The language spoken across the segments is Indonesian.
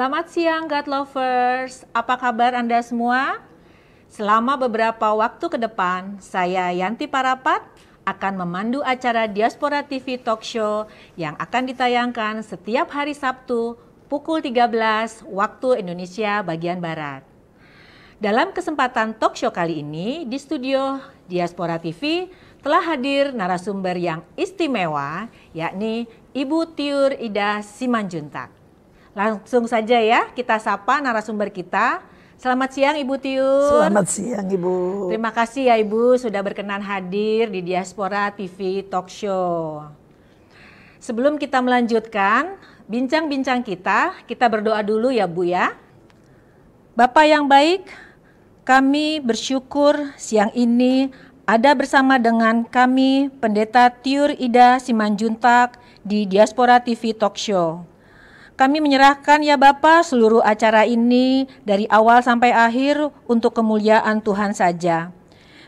Selamat siang God Lovers, apa kabar Anda semua? Selama beberapa waktu ke depan, saya Yanti Parapat akan memandu acara Diaspora TV Talk Show yang akan ditayangkan setiap hari Sabtu pukul 13 waktu Indonesia bagian Barat. Dalam kesempatan talk show kali ini, di studio Diaspora TV telah hadir narasumber yang istimewa, yakni Ibu Tiur Ida Simanjuntak. Langsung saja ya, kita sapa narasumber kita. Selamat siang Ibu Tiur. Selamat siang Ibu. Terima kasih ya Ibu sudah berkenan hadir di Diaspora TV Talk Show. Sebelum kita melanjutkan bincang-bincang kita, kita berdoa dulu ya Bu ya. Bapak yang baik, kami bersyukur siang ini ada bersama dengan kami Pendeta Tiur Ida Simanjuntak di Diaspora TV Talk Show. Kami menyerahkan ya Bapak seluruh acara ini dari awal sampai akhir untuk kemuliaan Tuhan saja.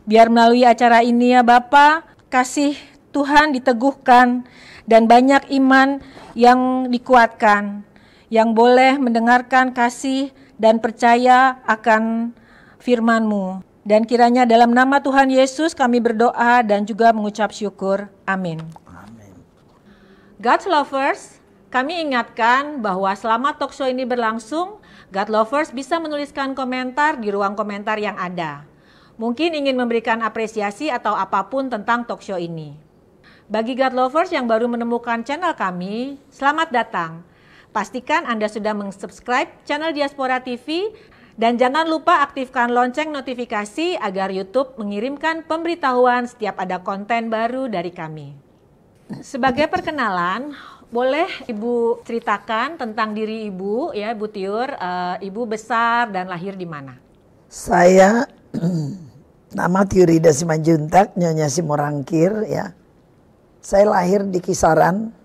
Biar melalui acara ini ya Bapak kasih Tuhan diteguhkan dan banyak iman yang dikuatkan yang boleh mendengarkan kasih dan percaya akan firman-Mu. Dan kiranya dalam nama Tuhan Yesus kami berdoa dan juga mengucap syukur. Amin. Amin. God's lovers, kami ingatkan bahwa selama talkshow ini berlangsung, God Lovers bisa menuliskan komentar di ruang komentar yang ada. Mungkin ingin memberikan apresiasi atau apapun tentang talkshow ini. Bagi God Lovers yang baru menemukan channel kami, selamat datang. Pastikan Anda sudah mensubscribe channel Diaspora TV dan jangan lupa aktifkan lonceng notifikasi agar YouTube mengirimkan pemberitahuan setiap ada konten baru dari kami. Sebagai perkenalan, boleh Ibu ceritakan tentang diri Ibu ya ibu Tiur, uh, Ibu besar dan lahir di mana? Saya nama Tiurida Simanjuntak, Nyonya Simorangkir ya. Saya lahir di Kisaran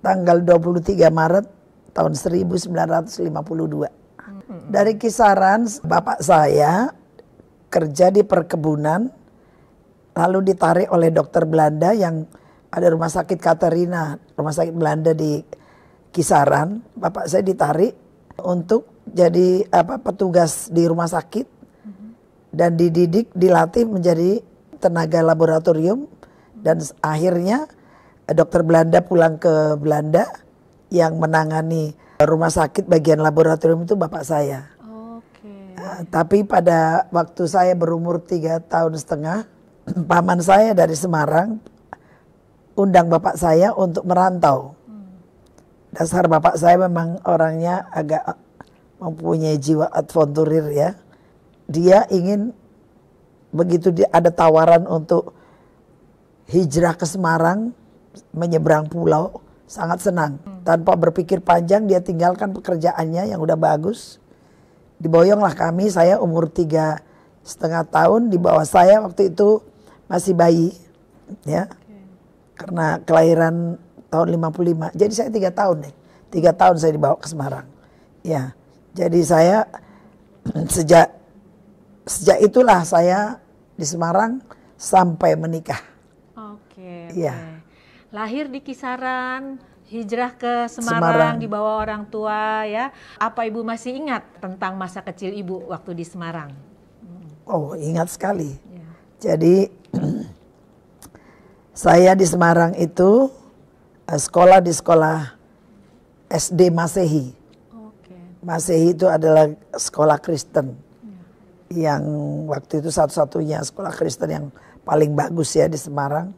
tanggal 23 Maret tahun 1952. Hmm. Dari Kisaran bapak saya kerja di perkebunan lalu ditarik oleh dokter Belanda yang ada rumah sakit Katarina, rumah sakit Belanda di Kisaran. Bapak saya ditarik untuk jadi apa petugas di rumah sakit mm-hmm. dan dididik, dilatih menjadi tenaga laboratorium dan akhirnya eh, dokter Belanda pulang ke Belanda yang menangani rumah sakit bagian laboratorium itu bapak saya. Okay. Uh, tapi pada waktu saya berumur tiga tahun setengah, paman saya dari Semarang undang bapak saya untuk merantau. Hmm. Dasar bapak saya memang orangnya agak mempunyai jiwa adventurer ya. Dia ingin begitu dia ada tawaran untuk hijrah ke Semarang, menyeberang pulau, sangat senang. Hmm. Tanpa berpikir panjang dia tinggalkan pekerjaannya yang udah bagus. Diboyonglah kami, saya umur tiga setengah tahun, di bawah saya waktu itu masih bayi. ya karena kelahiran tahun 55. Jadi saya tiga tahun nih. Tiga tahun saya dibawa ke Semarang. Ya. Jadi saya sejak sejak itulah saya di Semarang sampai menikah. Oke. Okay, ya. Okay. Lahir di kisaran hijrah ke Semarang, Semarang dibawa orang tua ya. Apa ibu masih ingat tentang masa kecil ibu waktu di Semarang? Oh, ingat sekali. Ya. Jadi Saya di Semarang itu eh, sekolah di sekolah SD Masehi. Okay. Masehi itu adalah sekolah Kristen yeah. yang waktu itu satu-satunya sekolah Kristen yang paling bagus ya di Semarang.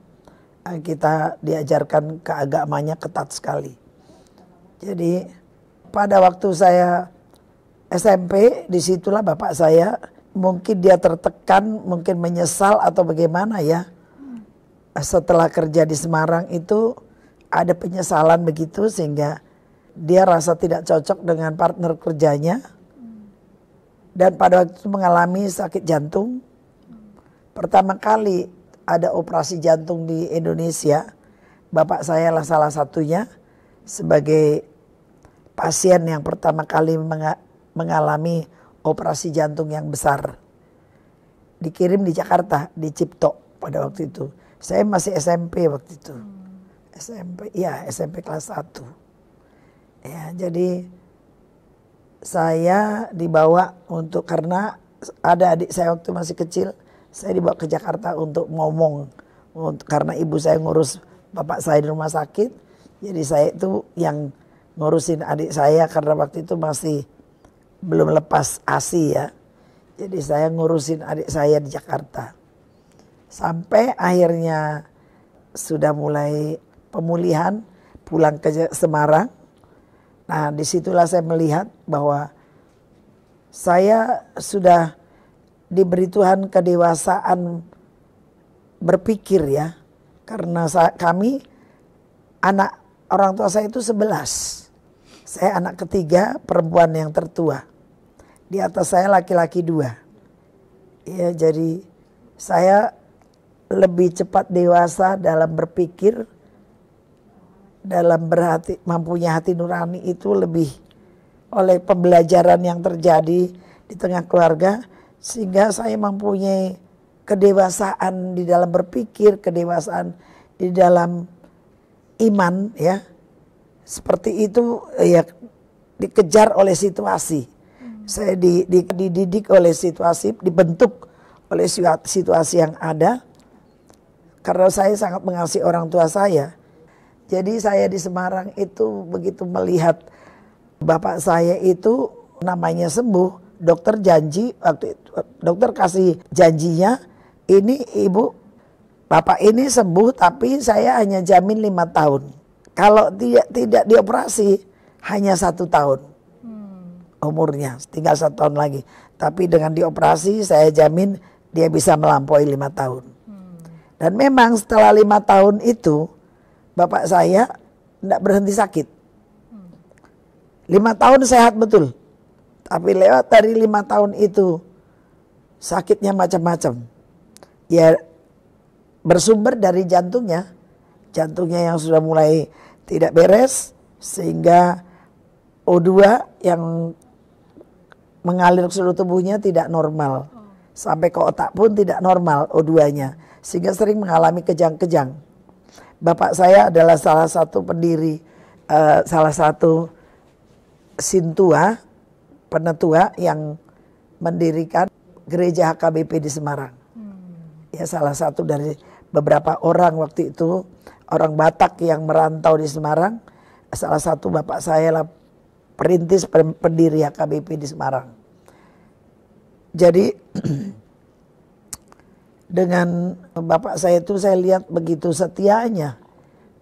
Eh, kita diajarkan keagamannya ketat sekali. Jadi pada waktu saya SMP disitulah bapak saya mungkin dia tertekan, mungkin menyesal atau bagaimana ya setelah kerja di Semarang itu ada penyesalan begitu sehingga dia rasa tidak cocok dengan partner kerjanya dan pada waktu itu mengalami sakit jantung. Pertama kali ada operasi jantung di Indonesia, bapak saya lah salah satunya sebagai pasien yang pertama kali mengalami operasi jantung yang besar. Dikirim di Jakarta, di Cipto pada waktu itu saya masih SMP waktu itu. Hmm. SMP, ya SMP kelas 1. Ya, jadi saya dibawa untuk karena ada adik saya waktu masih kecil, saya dibawa ke Jakarta untuk ngomong untuk, karena ibu saya ngurus bapak saya di rumah sakit. Jadi saya itu yang ngurusin adik saya karena waktu itu masih belum lepas ASI ya. Jadi saya ngurusin adik saya di Jakarta. Sampai akhirnya sudah mulai pemulihan, pulang ke Semarang. Nah, disitulah saya melihat bahwa saya sudah diberi Tuhan kedewasaan berpikir ya. Karena kami, anak orang tua saya itu sebelas. Saya anak ketiga, perempuan yang tertua. Di atas saya laki-laki dua. Ya, jadi saya lebih cepat dewasa dalam berpikir, dalam berhati, mampunya hati nurani itu lebih oleh pembelajaran yang terjadi di tengah keluarga, sehingga saya mempunyai kedewasaan di dalam berpikir, kedewasaan di dalam iman, ya seperti itu ya dikejar oleh situasi. Hmm. Saya dididik oleh situasi, dibentuk oleh situasi yang ada karena saya sangat mengasihi orang tua saya. Jadi saya di Semarang itu begitu melihat bapak saya itu namanya sembuh, dokter janji waktu itu, dokter kasih janjinya ini ibu bapak ini sembuh tapi saya hanya jamin lima tahun. Kalau tidak tidak dioperasi hanya satu tahun hmm. umurnya, tinggal satu tahun lagi. Tapi dengan dioperasi saya jamin dia bisa melampaui lima tahun. Dan memang setelah lima tahun itu bapak saya tidak berhenti sakit. Lima tahun sehat betul, tapi lewat dari lima tahun itu sakitnya macam-macam. Ya bersumber dari jantungnya, jantungnya yang sudah mulai tidak beres sehingga O2 yang mengalir ke seluruh tubuhnya tidak normal. Oh. Sampai ke otak pun tidak normal O2-nya sehingga sering mengalami kejang-kejang. Bapak saya adalah salah satu pendiri, uh, salah satu sintua, penetua yang mendirikan gereja HKBP di Semarang. Hmm. Ya salah satu dari beberapa orang waktu itu, orang Batak yang merantau di Semarang, salah satu bapak saya lah perintis pendiri HKBP di Semarang. Jadi dengan bapak saya itu saya lihat begitu setianya,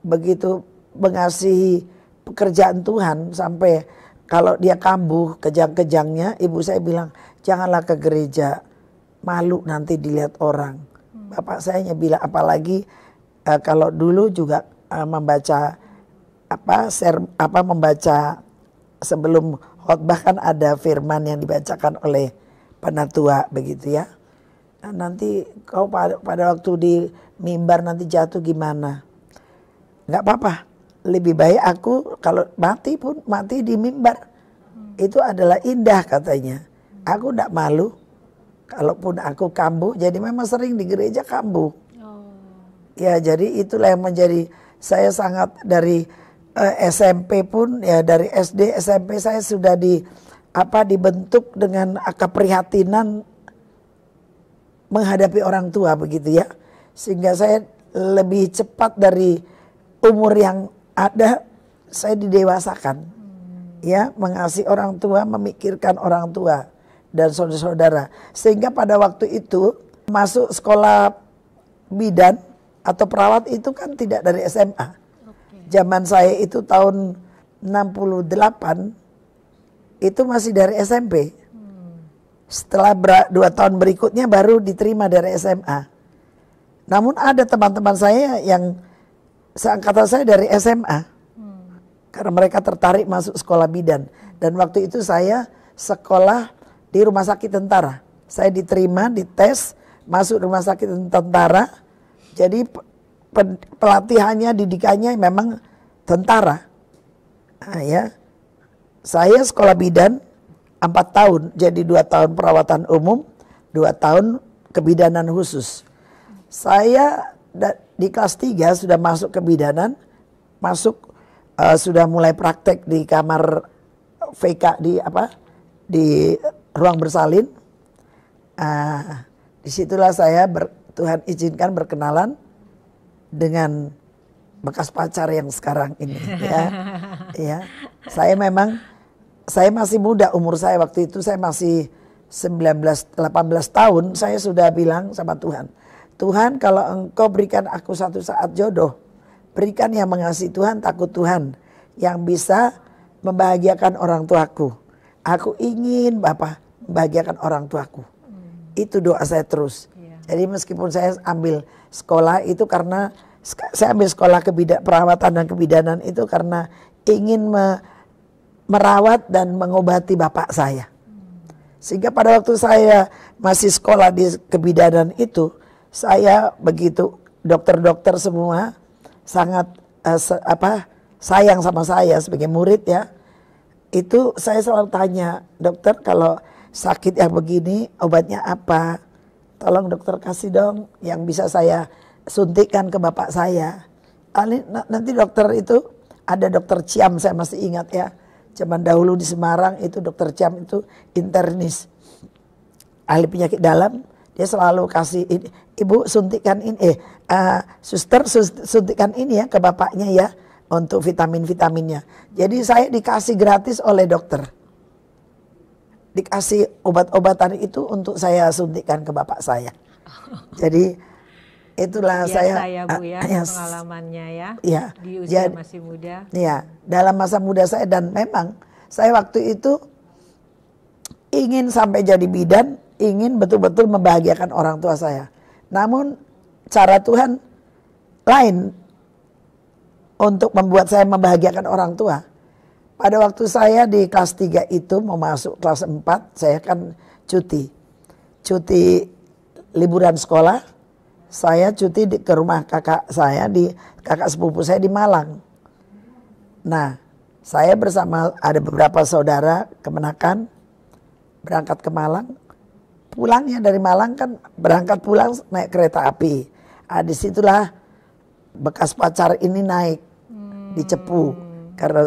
begitu mengasihi pekerjaan Tuhan sampai kalau dia kambuh kejang-kejangnya, ibu saya bilang janganlah ke gereja, malu nanti dilihat orang. Bapak saya hanya bilang apalagi uh, kalau dulu juga uh, membaca apa ser, apa membaca sebelum khotbah kan ada firman yang dibacakan oleh penatua begitu ya nanti kau pada waktu di mimbar nanti jatuh gimana Enggak apa-apa lebih baik aku kalau mati pun mati di mimbar itu adalah indah katanya aku enggak malu kalaupun aku kambuh jadi memang sering di gereja kambuh oh. ya jadi itulah yang menjadi saya sangat dari eh, SMP pun ya dari SD SMP saya sudah di apa dibentuk dengan keprihatinan menghadapi orang tua begitu ya. Sehingga saya lebih cepat dari umur yang ada saya didewasakan. Ya, mengasihi orang tua, memikirkan orang tua dan saudara-saudara. Sehingga pada waktu itu masuk sekolah bidan atau perawat itu kan tidak dari SMA. Okay. Zaman saya itu tahun 68 itu masih dari SMP. Setelah dua tahun berikutnya baru diterima dari SMA. Namun ada teman-teman saya yang seangkatan saya dari SMA. Hmm. Karena mereka tertarik masuk sekolah bidan. Dan waktu itu saya sekolah di rumah sakit tentara. Saya diterima, dites, masuk rumah sakit tentara. Jadi pelatihannya, didikannya memang tentara. Nah, ya. Saya sekolah bidan, empat tahun jadi dua tahun perawatan umum dua tahun kebidanan khusus saya di kelas 3 sudah masuk kebidanan masuk uh, sudah mulai praktek di kamar VK di apa di ruang bersalin uh, disitulah saya ber, Tuhan izinkan berkenalan dengan bekas pacar yang sekarang ini ya ya saya memang saya masih muda umur saya waktu itu saya masih 19 18 tahun saya sudah bilang sama Tuhan, Tuhan kalau engkau berikan aku satu saat jodoh, berikan yang mengasihi Tuhan, takut Tuhan, yang bisa membahagiakan orang tuaku. Aku ingin Bapak membahagiakan orang tuaku. Itu doa saya terus. Iya. Jadi meskipun saya ambil sekolah itu karena saya ambil sekolah kebidak perawatan dan kebidanan itu karena ingin me, merawat dan mengobati bapak saya. Sehingga pada waktu saya masih sekolah di kebidanan itu, saya begitu dokter-dokter semua sangat eh, se apa sayang sama saya sebagai murid ya. Itu saya selalu tanya, "Dokter, kalau sakit yang begini obatnya apa?" Tolong dokter kasih dong yang bisa saya suntikan ke bapak saya. Nanti dokter itu ada dokter Ciam saya masih ingat ya Zaman dahulu di Semarang itu dokter Cam itu internis. Ahli penyakit dalam, dia selalu kasih ini, ibu suntikan ini eh uh, suster suntikan ini ya ke bapaknya ya untuk vitamin-vitaminnya. Jadi saya dikasih gratis oleh dokter. Dikasih obat-obatan itu untuk saya suntikan ke bapak saya. Jadi itulah Biasa saya ya Bu ya, ya pengalamannya ya, ya di usia ya, masih muda. Ya, dalam masa muda saya dan memang saya waktu itu ingin sampai jadi bidan, ingin betul-betul membahagiakan orang tua saya. Namun cara Tuhan lain untuk membuat saya membahagiakan orang tua. Pada waktu saya di kelas 3 itu mau masuk kelas 4, saya kan cuti. Cuti liburan sekolah saya cuti di, ke rumah kakak saya di kakak sepupu saya di Malang. Nah, saya bersama ada beberapa saudara kemenakan berangkat ke Malang. Pulangnya dari Malang kan berangkat pulang naik kereta api. Nah, disitulah bekas pacar ini naik hmm. di Cepu karena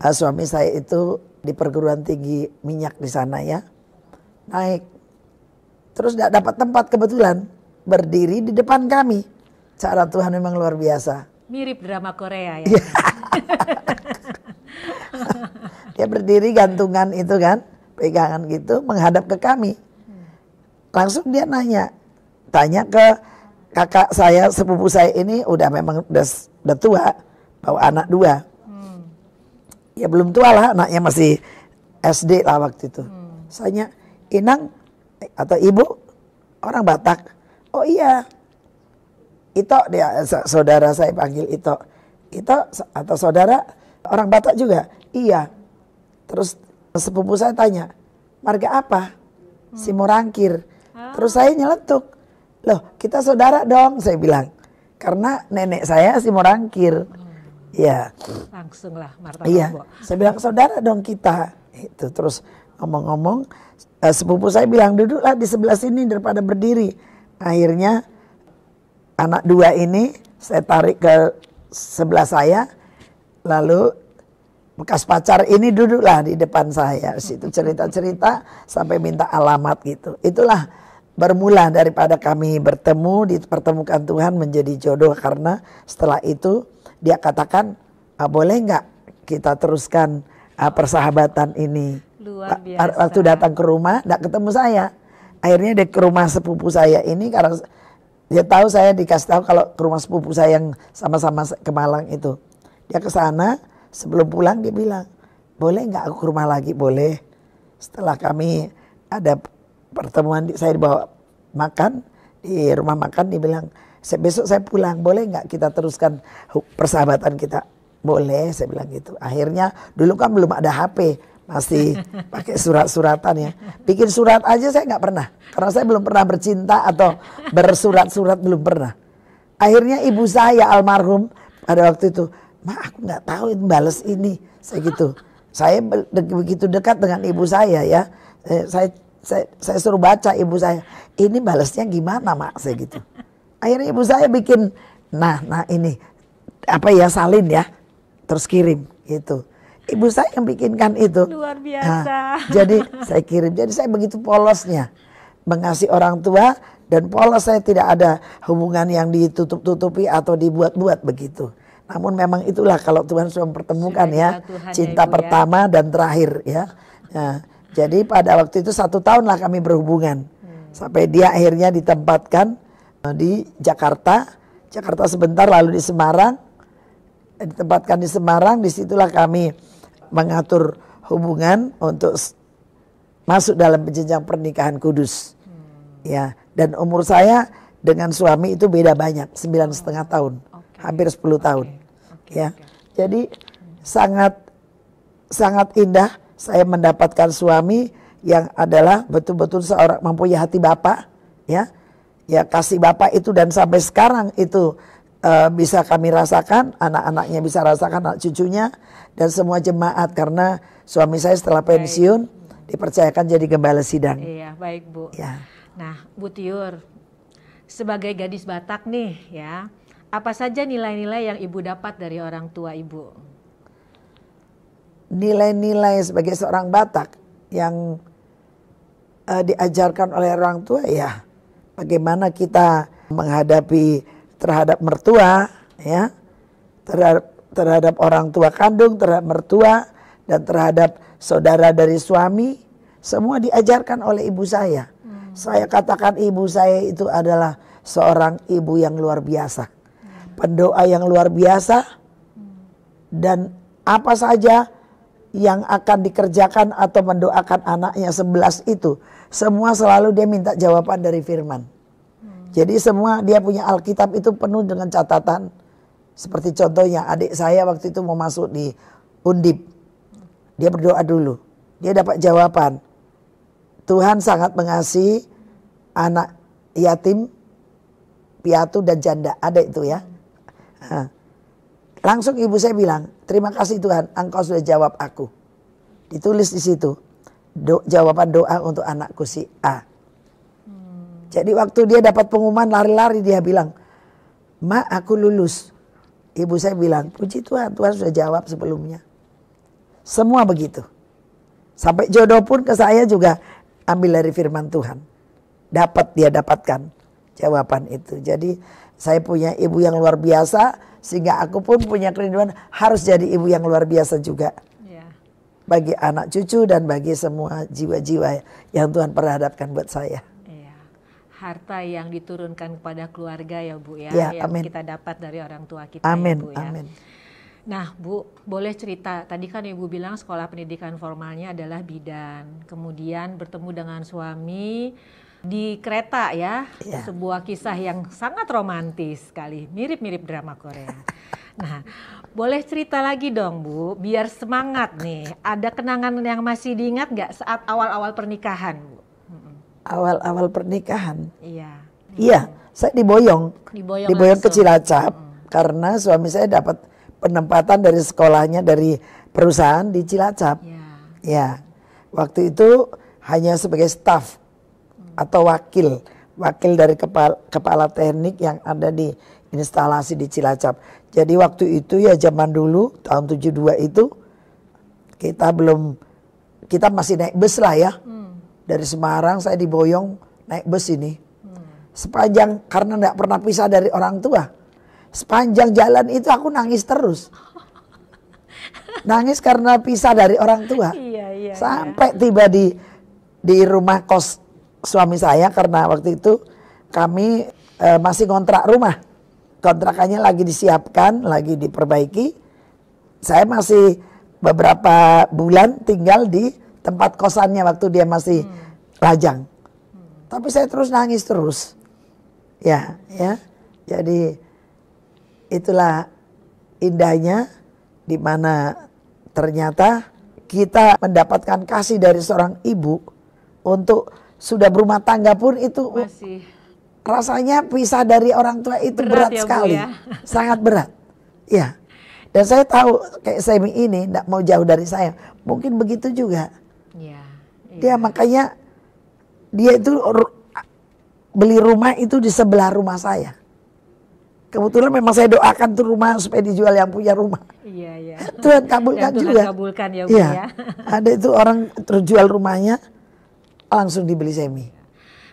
uh, suami saya itu di perguruan tinggi minyak di sana ya naik terus nggak dapat tempat kebetulan berdiri di depan kami. Cara Tuhan memang luar biasa. Mirip drama Korea ya. Iya. Dia berdiri gantungan itu kan, pegangan gitu, menghadap ke kami. Langsung dia nanya, tanya ke kakak saya, sepupu saya ini udah memang udah, udah tua, bawa anak dua. Hmm. Ya belum tua lah, anaknya masih SD lah waktu itu. Hmm. Saya Inang eh, atau ibu orang Batak oh iya Ito dia saudara saya panggil Ito Ito atau saudara orang Batak juga iya terus sepupu saya tanya marga apa hmm. si Morangkir. Ah. terus saya nyeletuk loh kita saudara dong saya bilang karena nenek saya si Murangkir hmm. Ya. Langsung lah Marta Iya. Saya bilang saudara dong kita. Itu terus ngomong-ngomong eh, sepupu saya bilang duduklah di sebelah sini daripada berdiri akhirnya anak dua ini saya tarik ke sebelah saya lalu bekas pacar ini duduklah di depan saya situ cerita-cerita sampai minta alamat gitu itulah bermula daripada kami bertemu dipertemukan Tuhan menjadi jodoh karena setelah itu dia katakan ah, boleh nggak kita teruskan ah, persahabatan ini Luar biasa. waktu datang ke rumah nggak ketemu saya akhirnya dia ke rumah sepupu saya ini karena dia tahu saya dikasih tahu kalau ke rumah sepupu saya yang sama-sama ke Malang itu. Dia ke sana sebelum pulang dia bilang, "Boleh nggak aku ke rumah lagi?" "Boleh." Setelah kami ada pertemuan saya dibawa makan di rumah makan dia bilang, "Besok saya pulang, boleh nggak kita teruskan persahabatan kita?" "Boleh," saya bilang gitu. Akhirnya dulu kan belum ada HP masih pakai surat-suratan ya. Bikin surat aja saya nggak pernah, karena saya belum pernah bercinta atau bersurat-surat belum pernah. Akhirnya ibu saya almarhum pada waktu itu, ma aku nggak tahu itu balas ini, saya gitu. Saya begitu dekat dengan ibu saya ya, eh, saya, saya saya suruh baca ibu saya, ini balasnya gimana mak saya gitu. Akhirnya ibu saya bikin, nah nah ini apa ya salin ya, terus kirim gitu ibu saya yang bikinkan itu. Luar nah, biasa. Nah, jadi saya kirim. Jadi saya begitu polosnya mengasihi orang tua dan polos saya tidak ada hubungan yang ditutup-tutupi atau dibuat-buat begitu. Namun memang itulah kalau Tuhan sudah mempertemukan ya Tuhan ya, cinta ya, pertama ya. dan terakhir ya. Nah, jadi pada waktu itu satu tahun lah kami berhubungan hmm. sampai dia akhirnya ditempatkan eh, di Jakarta, Jakarta sebentar lalu di Semarang, ditempatkan di Semarang. Disitulah kami mengatur hubungan untuk masuk dalam jenjang pernikahan kudus. Hmm. Ya, dan umur saya dengan suami itu beda banyak, sembilan oh. setengah tahun, okay. hampir sepuluh okay. tahun. Okay. Ya, okay. jadi hmm. sangat sangat indah saya mendapatkan suami yang adalah betul-betul seorang mempunyai hati bapak, ya, ya kasih bapak itu dan sampai sekarang itu uh, bisa kami rasakan, anak-anaknya bisa rasakan, anak cucunya dan semua jemaat karena suami saya setelah pensiun baik. dipercayakan jadi gembala sidang. Iya, baik Bu. Ya. Nah, Bu Tiur, sebagai gadis Batak nih ya, apa saja nilai-nilai yang Ibu dapat dari orang tua Ibu? Nilai-nilai sebagai seorang Batak yang uh, diajarkan oleh orang tua ya, bagaimana kita menghadapi terhadap mertua ya terhadap terhadap orang tua kandung terhadap mertua dan terhadap saudara dari suami semua diajarkan oleh ibu saya hmm. saya katakan ibu saya itu adalah seorang ibu yang luar biasa hmm. pendoa yang luar biasa hmm. dan apa saja yang akan dikerjakan atau mendoakan anaknya sebelas itu semua selalu dia minta jawaban dari firman jadi semua dia punya Alkitab itu penuh dengan catatan. Seperti contohnya adik saya waktu itu mau masuk di Undip. Dia berdoa dulu. Dia dapat jawaban. Tuhan sangat mengasihi anak yatim, piatu dan janda. Ada itu ya. Langsung ibu saya bilang, terima kasih Tuhan, engkau sudah jawab aku. Ditulis di situ. Do, jawaban doa untuk anakku si A jadi waktu dia dapat pengumuman lari-lari dia bilang, Ma aku lulus. Ibu saya bilang, puji Tuhan, Tuhan sudah jawab sebelumnya. Semua begitu. Sampai jodoh pun ke saya juga ambil dari firman Tuhan. Dapat dia dapatkan jawaban itu. Jadi saya punya ibu yang luar biasa sehingga aku pun punya kerinduan harus jadi ibu yang luar biasa juga. Ya. Bagi anak cucu dan bagi semua jiwa-jiwa yang Tuhan perhadapkan buat saya harta yang diturunkan kepada keluarga ya Bu ya, ya yang amin. kita dapat dari orang tua kita ya, amin, ya Bu ya. Amin. Nah Bu, boleh cerita, tadi kan Ibu bilang sekolah pendidikan formalnya adalah bidan, kemudian bertemu dengan suami di kereta ya, ya. sebuah kisah yang sangat romantis sekali, mirip-mirip drama Korea. Nah, boleh cerita lagi dong Bu, biar semangat nih. Ada kenangan yang masih diingat nggak saat awal-awal pernikahan Bu? awal-awal pernikahan. Iya. Iya, saya diboyong. Diboyong, diboyong ke Cilacap mm. karena suami saya dapat penempatan dari sekolahnya dari perusahaan di Cilacap. Iya. Ya. Waktu itu hanya sebagai staf mm. atau wakil, wakil dari kepala, kepala teknik yang ada di instalasi di Cilacap. Jadi waktu itu ya zaman dulu tahun 72 itu kita belum kita masih naik bus lah ya. Mm dari Semarang saya diboyong naik bus ini. Sepanjang karena tidak pernah pisah dari orang tua. Sepanjang jalan itu aku nangis terus. Nangis karena pisah dari orang tua. Iya, iya, iya. Sampai tiba di di rumah kos suami saya karena waktu itu kami e, masih kontrak rumah. Kontrakannya lagi disiapkan, lagi diperbaiki. Saya masih beberapa bulan tinggal di tempat kosannya waktu dia masih hmm. lajang. Hmm. Tapi saya terus nangis terus. Ya, ya. Jadi itulah indahnya di mana ternyata kita mendapatkan kasih dari seorang ibu untuk sudah berumah tangga pun itu masih rasanya pisah dari orang tua itu berat, berat ya, sekali. ya. Sangat berat. Ya. Dan saya tahu kayak Semi ini tidak mau jauh dari saya. Mungkin begitu juga Iya, ya, iya. Dia makanya dia itu beli rumah itu di sebelah rumah saya. Kebetulan memang saya doakan tuh rumah supaya dijual yang punya rumah. Iya, iya. Tuhan kabulkan Tuhan juga. kabulkan ya, iya. ya. Ada itu orang terjual rumahnya langsung dibeli semi.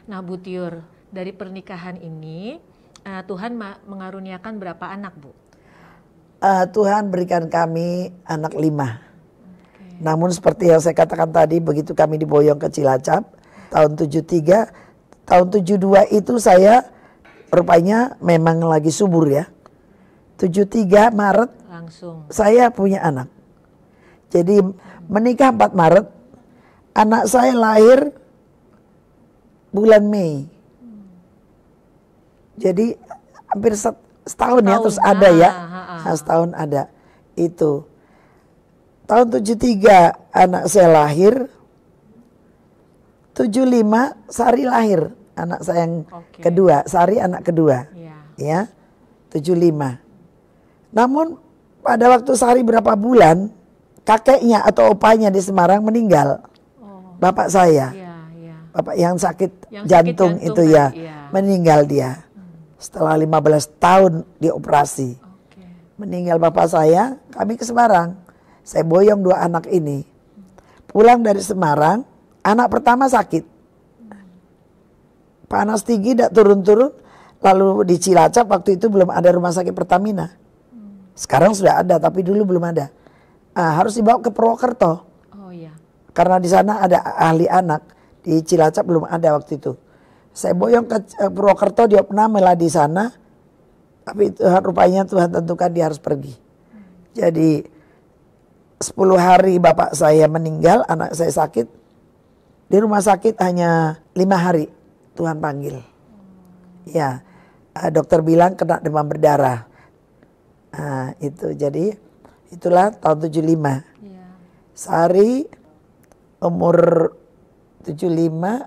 Nah, Bu Tiur, dari pernikahan ini eh, Tuhan mengaruniakan berapa anak, Bu? Uh, Tuhan berikan kami anak lima. Namun seperti yang saya katakan tadi begitu kami diboyong ke Cilacap tahun 73, tahun 72 itu saya rupanya memang lagi subur ya. 73 Maret langsung saya punya anak. Jadi menikah 4 Maret anak saya lahir bulan Mei. Jadi hampir setahun, setahun ya terus ada ya. Ah, ah, ah. setahun ada. Itu Tahun 73 anak saya lahir. 75 Sari lahir anak saya yang okay. kedua, Sari anak kedua. Yeah. Ya. 75. Namun pada waktu Sari berapa bulan kakeknya atau opanya di Semarang meninggal. Oh. Bapak saya. Yeah, yeah. Bapak yang sakit, yang jantung, sakit jantung itu kan, ya, iya. meninggal dia. Hmm. Setelah 15 tahun dioperasi. Okay. Meninggal bapak saya, kami ke Semarang. Saya boyong dua anak ini. Pulang dari Semarang, anak pertama sakit. Panas tinggi, tidak turun-turun. Lalu di Cilacap waktu itu belum ada rumah sakit Pertamina. Sekarang sudah ada, tapi dulu belum ada. Nah, harus dibawa ke Purwokerto. Oh iya. Karena di sana ada ahli anak. Di Cilacap belum ada waktu itu. Saya boyong ke eh, Purwokerto, dia pernah melah di sana. Tapi itu rupanya Tuhan tentukan dia harus pergi. Jadi 10 hari bapak saya meninggal, anak saya sakit. Di rumah sakit hanya lima hari Tuhan panggil. Ya, eh, dokter bilang kena demam berdarah. Nah, itu jadi itulah tahun 75. Iya. Ya. Sari umur 75,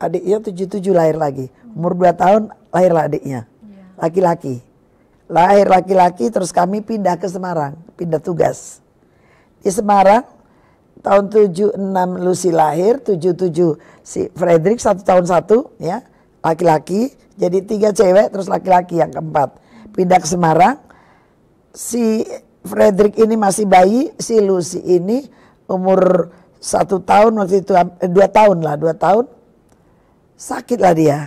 adiknya 77 lahir lagi. Umur 2 tahun lahir adiknya. Iya. Laki-laki. Lahir laki-laki terus kami pindah ke Semarang, pindah tugas di Semarang tahun 76 Lucy lahir 77 si Frederick satu tahun satu ya laki-laki jadi tiga cewek terus laki-laki yang keempat pindah ke Semarang si Frederick ini masih bayi si Lucy ini umur satu tahun waktu itu eh, dua tahun lah dua tahun sakit lah dia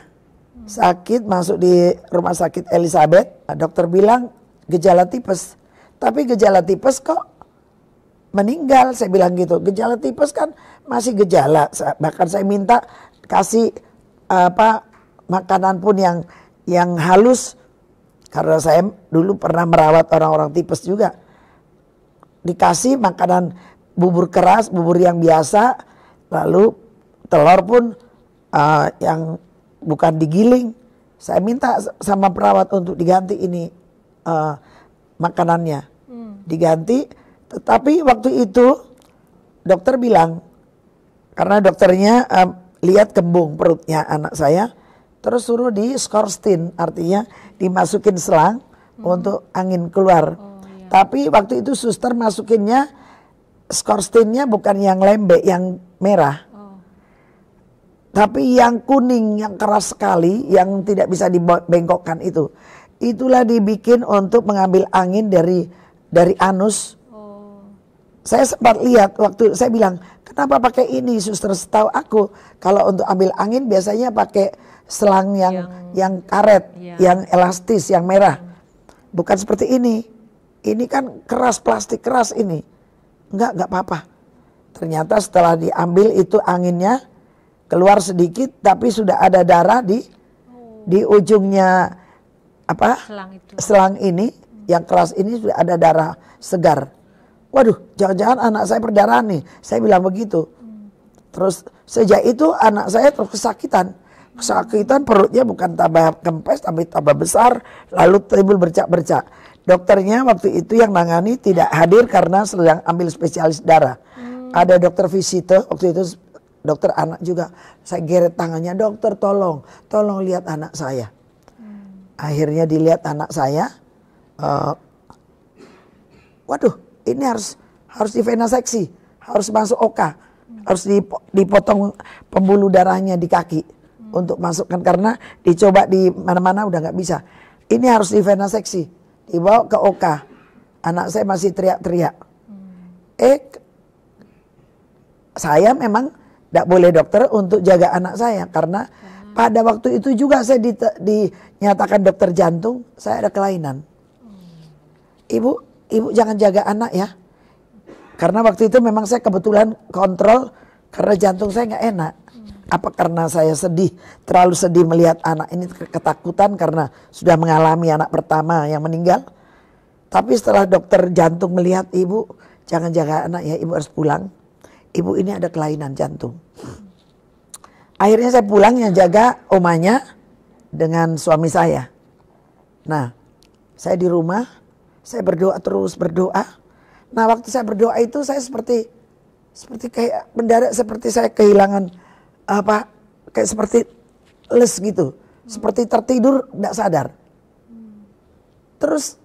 sakit masuk di rumah sakit Elizabeth dokter bilang gejala tipes tapi gejala tipes kok meninggal saya bilang gitu gejala tipes kan masih gejala bahkan saya minta kasih apa makanan pun yang yang halus karena saya dulu pernah merawat orang-orang tipes juga dikasih makanan bubur keras bubur yang biasa lalu telur pun uh, yang bukan digiling saya minta sama perawat untuk diganti ini uh, makanannya hmm. diganti tapi waktu itu dokter bilang karena dokternya um, lihat kembung perutnya anak saya terus suruh di skorstin artinya dimasukin selang hmm. untuk angin keluar. Oh, iya. Tapi waktu itu suster masukinnya skorstinnya bukan yang lembek yang merah. Oh. Tapi yang kuning yang keras sekali yang tidak bisa dibengkokkan itu. Itulah dibikin untuk mengambil angin dari dari anus saya sempat lihat waktu saya bilang kenapa pakai ini suster setahu aku kalau untuk ambil angin biasanya pakai selang yang yang, yang karet ya. yang elastis yang merah bukan seperti ini ini kan keras plastik keras ini enggak enggak apa-apa ternyata setelah diambil itu anginnya keluar sedikit tapi sudah ada darah di oh. di ujungnya apa selang, itu. selang ini yang keras ini sudah ada darah segar waduh jangan-jangan anak saya perdarahan nih saya bilang begitu terus sejak itu anak saya terus kesakitan kesakitan perutnya bukan tambah kempes tapi tambah besar lalu timbul bercak-bercak dokternya waktu itu yang nangani tidak hadir karena sedang ambil spesialis darah hmm. ada dokter visite waktu itu dokter anak juga saya geret tangannya dokter tolong tolong lihat anak saya hmm. akhirnya dilihat anak saya uh, waduh ini harus harus di vena seksi, harus masuk oka, harus dipotong pembuluh darahnya di kaki hmm. untuk masukkan karena dicoba di mana-mana udah nggak bisa. Ini harus di vena seksi, dibawa ke oka. Anak saya masih teriak-teriak. Hmm. Eh, saya memang tidak boleh dokter untuk jaga anak saya karena hmm. pada waktu itu juga saya dinyatakan dokter jantung saya ada kelainan. Ibu ibu jangan jaga anak ya. Karena waktu itu memang saya kebetulan kontrol karena jantung saya nggak enak. Apa karena saya sedih, terlalu sedih melihat anak ini ketakutan karena sudah mengalami anak pertama yang meninggal. Tapi setelah dokter jantung melihat ibu, jangan jaga anak ya, ibu harus pulang. Ibu ini ada kelainan jantung. Akhirnya saya pulang yang jaga omanya dengan suami saya. Nah, saya di rumah, saya berdoa terus berdoa. Nah waktu saya berdoa itu saya seperti seperti kayak mendadak seperti saya kehilangan apa kayak seperti les gitu, hmm. seperti tertidur tidak sadar. Hmm. Terus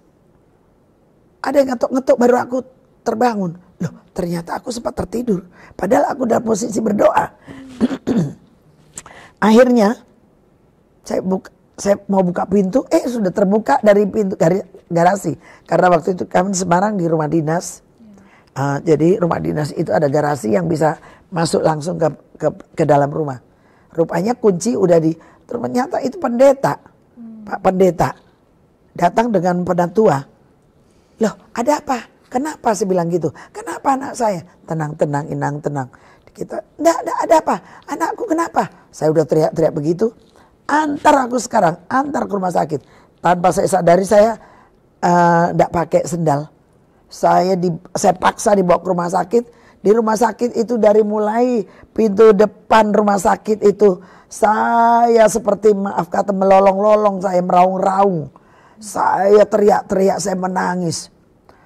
ada yang ngetuk-ngetuk baru aku terbangun. Loh, ternyata aku sempat tertidur. Padahal aku dalam posisi berdoa. Akhirnya saya buka, saya mau buka pintu, eh sudah terbuka dari pintu dari garasi. Karena waktu itu kami Semarang di rumah dinas. Uh, jadi rumah dinas itu ada garasi yang bisa masuk langsung ke ke, ke dalam rumah. Rupanya kunci udah di ternyata itu pendeta. Hmm. Pak pendeta datang dengan tua, Loh, ada apa? Kenapa sih bilang gitu? Kenapa anak saya? Tenang, tenang, inang, tenang. Kita, enggak, enggak ada apa? Anakku kenapa? Saya udah teriak-teriak begitu Antar aku sekarang, antar ke rumah sakit. Tanpa saya sadari saya tidak eh, uh, pakai sendal. Saya di, saya paksa dibawa ke rumah sakit. Di rumah sakit itu dari mulai pintu depan rumah sakit itu saya seperti maaf kata melolong-lolong, saya meraung-raung. Saya teriak-teriak, saya menangis.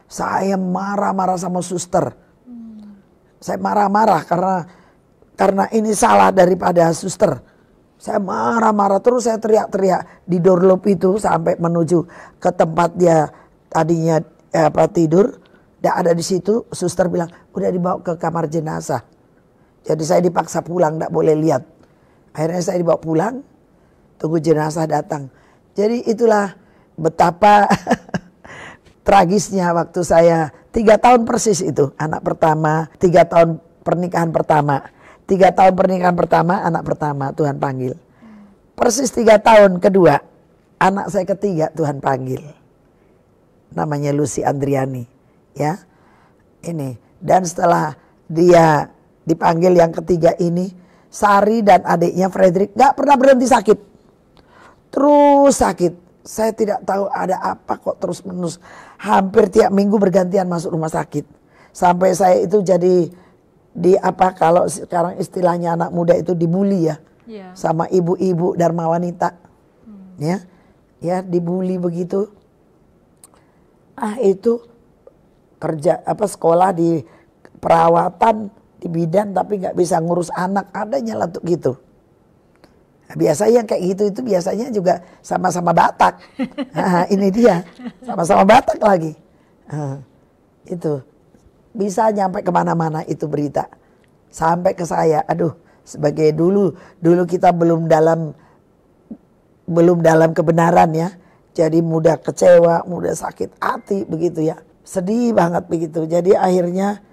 Saya marah-marah sama suster. Saya marah-marah karena karena ini salah daripada suster saya marah-marah terus saya teriak-teriak di loop itu sampai menuju ke tempat dia tadinya eh, apa tidur. Dia ada di situ suster bilang udah dibawa ke kamar jenazah. Jadi saya dipaksa pulang tidak boleh lihat. Akhirnya saya dibawa pulang tunggu jenazah datang. Jadi itulah betapa tragisnya waktu saya tiga tahun persis itu anak pertama tiga tahun pernikahan pertama Tiga tahun pernikahan pertama, anak pertama Tuhan panggil. Persis tiga tahun kedua, anak saya ketiga Tuhan panggil. Namanya Lucy Andriani. Ya, ini. Dan setelah dia dipanggil yang ketiga ini, Sari dan adiknya Frederick gak pernah berhenti sakit. Terus sakit saya tidak tahu ada apa kok terus menus hampir tiap minggu bergantian masuk rumah sakit sampai saya itu jadi di apa kalau sekarang istilahnya anak muda itu dibully ya yeah. sama ibu-ibu dharma wanita hmm. ya ya dibully begitu ah itu kerja apa sekolah di perawatan di bidan tapi nggak bisa ngurus anak adanya lah tuh gitu nah, biasanya yang kayak gitu itu biasanya juga sama-sama Batak nah, ini dia sama-sama Batak lagi nah, itu bisa nyampe kemana-mana itu berita sampai ke saya aduh sebagai dulu dulu kita belum dalam belum dalam kebenaran ya jadi mudah kecewa mudah sakit hati begitu ya sedih banget begitu jadi akhirnya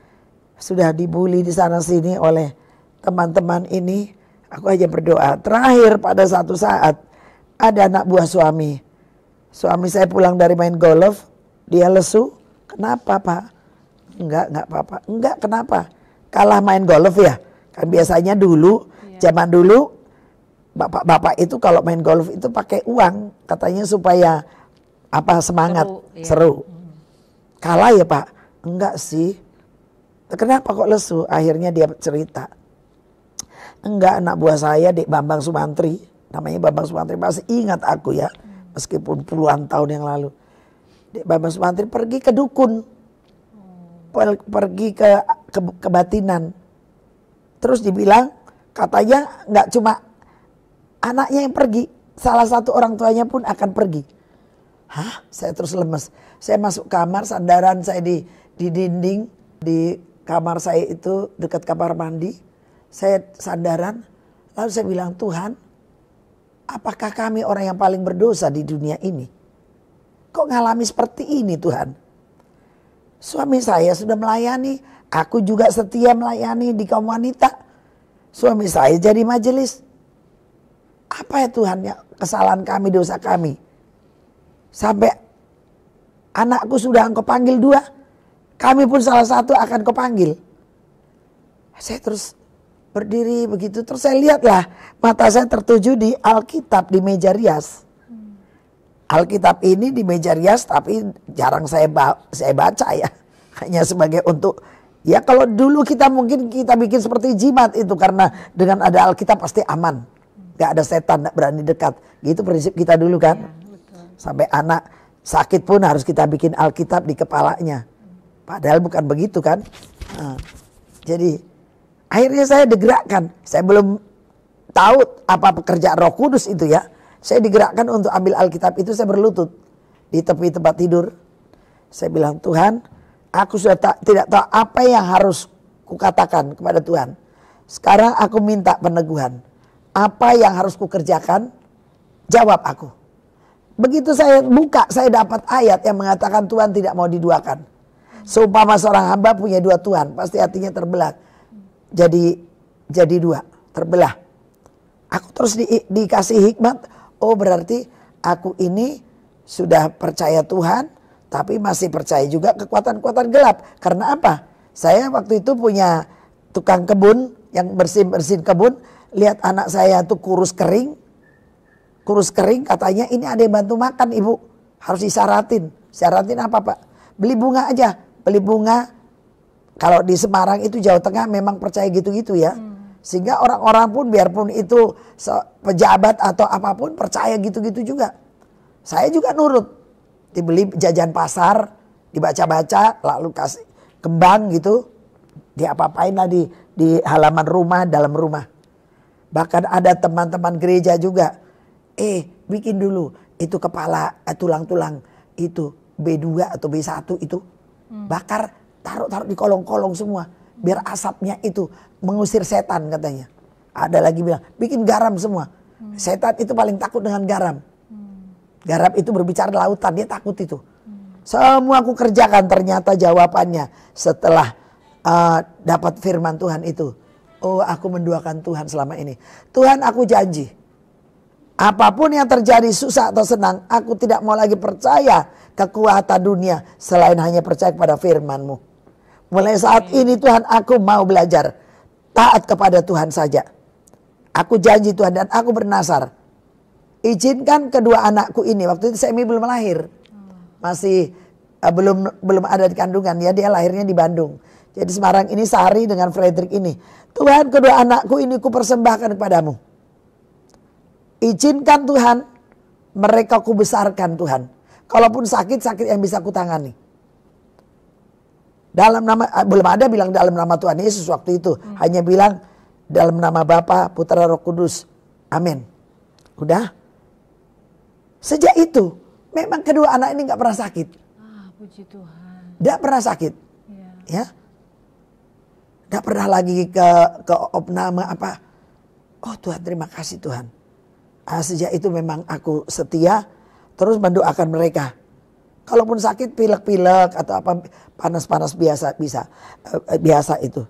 sudah dibully di sana sini oleh teman-teman ini aku aja berdoa terakhir pada satu saat ada anak buah suami suami saya pulang dari main golf dia lesu kenapa pak enggak enggak apa-apa enggak kenapa kalah main golf ya kan biasanya dulu iya. zaman dulu bapak-bapak itu kalau main golf itu pakai uang katanya supaya apa semangat seru, iya. seru. Hmm. kalah ya pak enggak sih kenapa kok lesu akhirnya dia cerita enggak anak buah saya di Bambang Sumantri namanya Bambang Sumantri masih ingat aku ya hmm. meskipun puluhan tahun yang lalu Dek Bambang Sumantri pergi ke dukun pergi ke, ke kebatinan. Terus dibilang katanya nggak cuma anaknya yang pergi, salah satu orang tuanya pun akan pergi. Hah? Saya terus lemes. Saya masuk kamar, sandaran saya di di dinding di kamar saya itu dekat kamar mandi. Saya sandaran, lalu saya bilang Tuhan, apakah kami orang yang paling berdosa di dunia ini? Kok ngalami seperti ini Tuhan? Suami saya sudah melayani, aku juga setia melayani di kaum wanita. Suami saya jadi majelis. Apa ya Tuhan ya kesalahan kami, dosa kami. Sampai anakku sudah engkau panggil dua, kami pun salah satu akan kau panggil. Saya terus berdiri begitu, terus saya lihatlah mata saya tertuju di Alkitab di meja rias. Alkitab ini di meja rias tapi jarang saya ba saya baca ya. Hanya sebagai untuk ya kalau dulu kita mungkin kita bikin seperti jimat itu karena dengan ada Alkitab pasti aman. Gak ada setan, gak berani dekat. Gitu prinsip kita dulu kan. Ya, Sampai anak sakit pun harus kita bikin Alkitab di kepalanya. Padahal bukan begitu kan. Nah, jadi akhirnya saya digerakkan. Saya belum tahu apa pekerjaan roh kudus itu ya. Saya digerakkan untuk ambil Alkitab itu saya berlutut di tepi tempat tidur. Saya bilang Tuhan, aku sudah tak, tidak tahu apa yang harus kukatakan kepada Tuhan. Sekarang aku minta peneguhan. Apa yang harus kukerjakan? Jawab aku. Begitu saya buka, saya dapat ayat yang mengatakan Tuhan tidak mau diduakan. Seumpama seorang hamba punya dua Tuhan, pasti hatinya terbelah. Jadi jadi dua, terbelah. Aku terus di, dikasih hikmat Oh berarti aku ini sudah percaya Tuhan tapi masih percaya juga kekuatan-kekuatan gelap. Karena apa? Saya waktu itu punya tukang kebun yang bersih-bersih kebun. Lihat anak saya tuh kurus kering. Kurus kering katanya ini ada yang bantu makan ibu. Harus disaratin. Saratin apa pak? Beli bunga aja. Beli bunga. Kalau di Semarang itu Jawa Tengah memang percaya gitu-gitu ya. Hmm sehingga orang-orang pun biarpun itu pejabat atau apapun percaya gitu-gitu juga. Saya juga nurut. Dibeli jajan pasar, dibaca-baca, lalu kasih kembang gitu. Diapa-apain lah di, di halaman rumah, dalam rumah. Bahkan ada teman-teman gereja juga. Eh bikin dulu itu kepala, eh, tulang-tulang itu B2 atau B1 itu. Hmm. Bakar, taruh-taruh di kolong-kolong semua biar asapnya itu mengusir setan katanya. Ada lagi bilang bikin garam semua. Hmm. Setan itu paling takut dengan garam. Hmm. Garam itu berbicara lautan, dia takut itu. Hmm. Semua aku kerjakan ternyata jawabannya setelah uh, dapat firman Tuhan itu. Oh, aku menduakan Tuhan selama ini. Tuhan, aku janji. Apapun yang terjadi susah atau senang, aku tidak mau lagi percaya kekuatan dunia selain hanya percaya kepada firman-Mu. Mulai saat ini Tuhan aku mau belajar taat kepada Tuhan saja. Aku janji Tuhan dan aku bernasar. Izinkan kedua anakku ini. Waktu itu Semi belum lahir. Masih uh, belum belum ada di kandungan ya. Dia lahirnya di Bandung. Jadi Semarang ini sehari dengan Frederick ini. Tuhan kedua anakku ini ku persembahkan kepadamu. Izinkan Tuhan mereka ku besarkan Tuhan. Kalaupun sakit, sakit yang bisa ku tangani. Dalam nama eh, belum ada bilang dalam nama Tuhan Yesus waktu itu, hmm. hanya bilang dalam nama Bapa, Putra, Roh Kudus. Amin. Udah. Sejak itu memang kedua anak ini nggak pernah sakit. Ah, puji Tuhan. Nggak pernah sakit. Iya. Ya. ya. pernah lagi ke ke opname apa. Oh Tuhan terima kasih Tuhan. Ah, sejak itu memang aku setia terus mendoakan mereka. Kalaupun sakit pilek-pilek atau apa panas-panas biasa bisa eh, eh, biasa itu.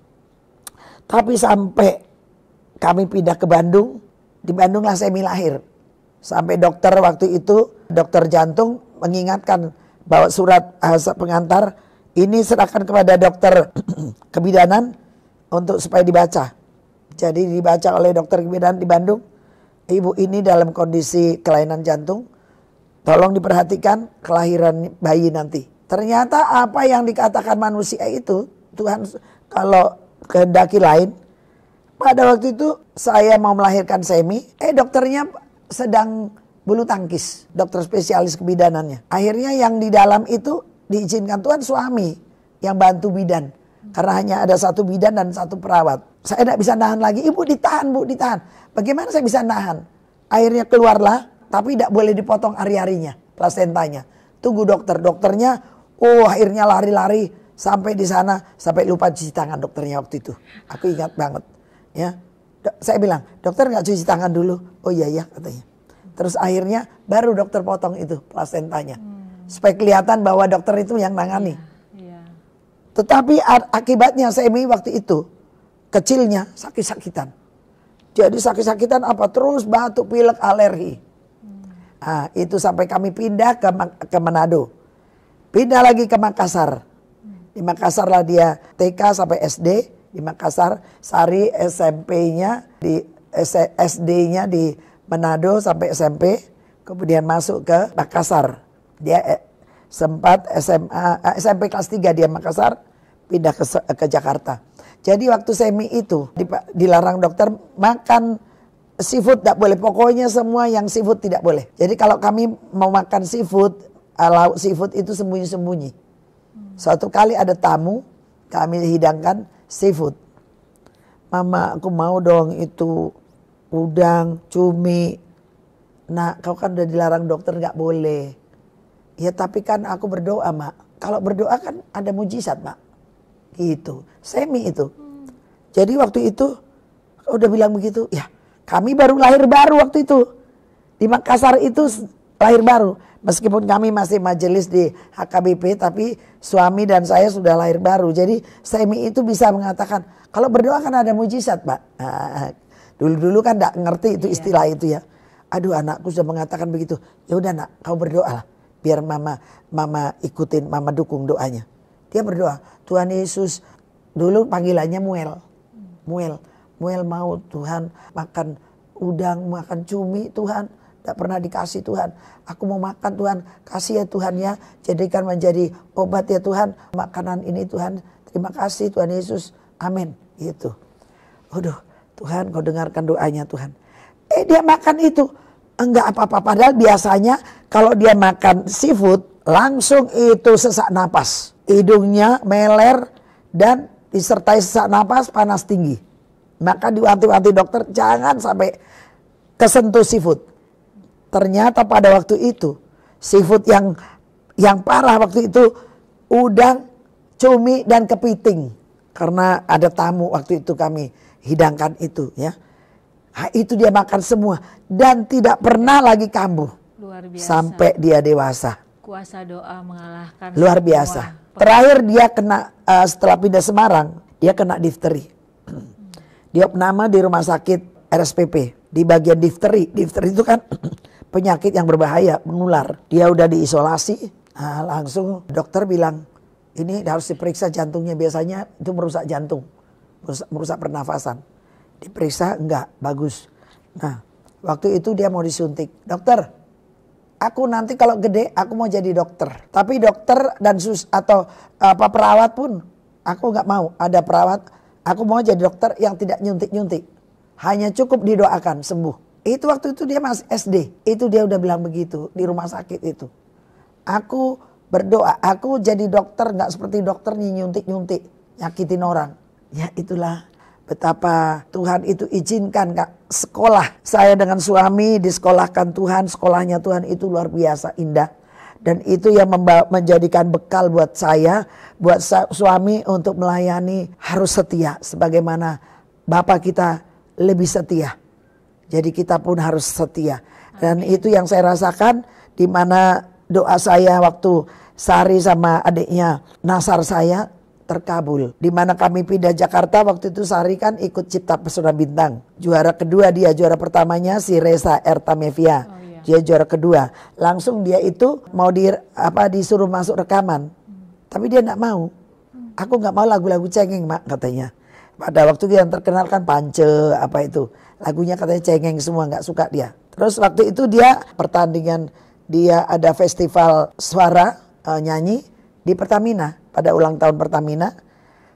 Tapi sampai kami pindah ke Bandung, di Bandunglah saya lahir. Sampai dokter waktu itu, dokter jantung mengingatkan bahwa surat eh, pengantar ini serahkan kepada dokter kebidanan untuk supaya dibaca. Jadi dibaca oleh dokter kebidanan di Bandung, ibu ini dalam kondisi kelainan jantung, Tolong diperhatikan kelahiran bayi nanti. Ternyata apa yang dikatakan manusia itu Tuhan kalau kehendaki lain pada waktu itu saya mau melahirkan semi, eh dokternya sedang bulu tangkis, dokter spesialis kebidanannya. Akhirnya yang di dalam itu diizinkan Tuhan suami yang bantu bidan. Karena hanya ada satu bidan dan satu perawat. Saya tidak bisa nahan lagi. Ibu ditahan, bu ditahan. Bagaimana saya bisa nahan? Akhirnya keluarlah tapi tidak boleh dipotong ari harinya plasentanya. Tunggu dokter, dokternya, oh akhirnya lari-lari sampai di sana, sampai lupa cuci tangan dokternya waktu itu. Aku ingat banget, ya. Dok, saya bilang, dokter nggak cuci tangan dulu. Oh iya iya katanya. Terus akhirnya baru dokter potong itu plasentanya. Hmm. Supaya kelihatan bahwa dokter itu yang nangani. Yeah. Iya. Tetapi akibatnya Semi waktu itu kecilnya sakit-sakitan. Jadi sakit-sakitan apa? Terus batuk, pilek, alergi. Nah, itu sampai kami pindah ke, ke Manado. Pindah lagi ke Makassar. Di Makassar lah dia TK sampai SD. Di Makassar, Sari SMP-nya, di SD-nya di Manado sampai SMP. Kemudian masuk ke Makassar. Dia eh, sempat SMA, eh, SMP kelas 3 dia Makassar, pindah ke, ke Jakarta. Jadi waktu semi itu dilarang dokter makan seafood tidak boleh. Pokoknya semua yang seafood tidak boleh. Jadi kalau kami mau makan seafood, eh, lauk seafood itu sembunyi-sembunyi. Suatu kali ada tamu, kami hidangkan seafood. Mama, aku mau dong itu udang, cumi. Nah, kau kan udah dilarang dokter nggak boleh. Ya tapi kan aku berdoa, Mak. Kalau berdoa kan ada mujizat, Mak. Gitu. Semi itu. Hmm. Jadi waktu itu udah bilang begitu, ya kami baru lahir baru waktu itu. Di Makassar itu lahir baru. Meskipun kami masih majelis di HKBP, tapi suami dan saya sudah lahir baru. Jadi Semi itu bisa mengatakan, kalau berdoa kan ada mujizat Pak. Ah, dulu-dulu kan gak ngerti itu iya. istilah iya. itu ya. Aduh anakku sudah mengatakan begitu. Ya udah nak, kau berdoa lah. Biar mama mama ikutin, mama dukung doanya. Dia berdoa, Tuhan Yesus dulu panggilannya Muel. Hmm. Muel, Muel mau Tuhan makan udang, makan cumi Tuhan. Tidak pernah dikasih Tuhan. Aku mau makan Tuhan, kasih ya Tuhan ya. Jadikan menjadi obat ya Tuhan. Makanan ini Tuhan, terima kasih Tuhan Yesus. Amin. Gitu. Aduh, Tuhan kau dengarkan doanya Tuhan. Eh dia makan itu. Enggak apa-apa. Padahal biasanya kalau dia makan seafood, langsung itu sesak napas. Hidungnya meler dan disertai sesak napas panas tinggi. Maka diwanti-wanti dokter jangan sampai kesentuh seafood. Ternyata pada waktu itu seafood yang yang parah waktu itu udang, cumi dan kepiting karena ada tamu waktu itu kami hidangkan itu ya. Nah, itu dia makan semua dan tidak pernah lagi kambuh. Luar biasa. Sampai dia dewasa. Kuasa doa mengalahkan. Luar biasa. Semua. Terakhir dia kena uh, setelah pindah Semarang, dia kena difteri diopname di rumah sakit RSPP di bagian difteri. Difteri itu kan penyakit yang berbahaya, menular. Dia udah diisolasi, nah langsung dokter bilang ini harus diperiksa jantungnya biasanya itu merusak jantung, merusak, merusak pernafasan. Diperiksa enggak, bagus. Nah, waktu itu dia mau disuntik. Dokter, aku nanti kalau gede aku mau jadi dokter. Tapi dokter dan sus atau apa perawat pun aku nggak mau. Ada perawat Aku mau jadi dokter yang tidak nyuntik-nyuntik. Hanya cukup didoakan sembuh. Itu waktu itu dia masih SD. Itu dia udah bilang begitu di rumah sakit itu. Aku berdoa, aku jadi dokter nggak seperti dokter nyuntik-nyuntik, nyakitin orang. Ya itulah betapa Tuhan itu izinkan kak sekolah saya dengan suami disekolahkan Tuhan sekolahnya Tuhan itu luar biasa indah dan itu yang menjadikan bekal buat saya, buat suami untuk melayani harus setia sebagaimana Bapak kita lebih setia. Jadi kita pun harus setia. Dan okay. itu yang saya rasakan di mana doa saya waktu Sari sama adiknya Nasar saya terkabul. Di mana kami pindah Jakarta waktu itu Sari kan ikut cipta pesona bintang. Juara kedua dia, juara pertamanya si Reza Ertamevia. Okay. Oh dia juara kedua langsung dia itu mau di apa disuruh masuk rekaman tapi dia nggak mau aku nggak mau lagu-lagu cengeng mak katanya pada waktu dia yang terkenal kan pance apa itu lagunya katanya cengeng semua nggak suka dia terus waktu itu dia pertandingan dia ada festival suara uh, nyanyi di Pertamina pada ulang tahun Pertamina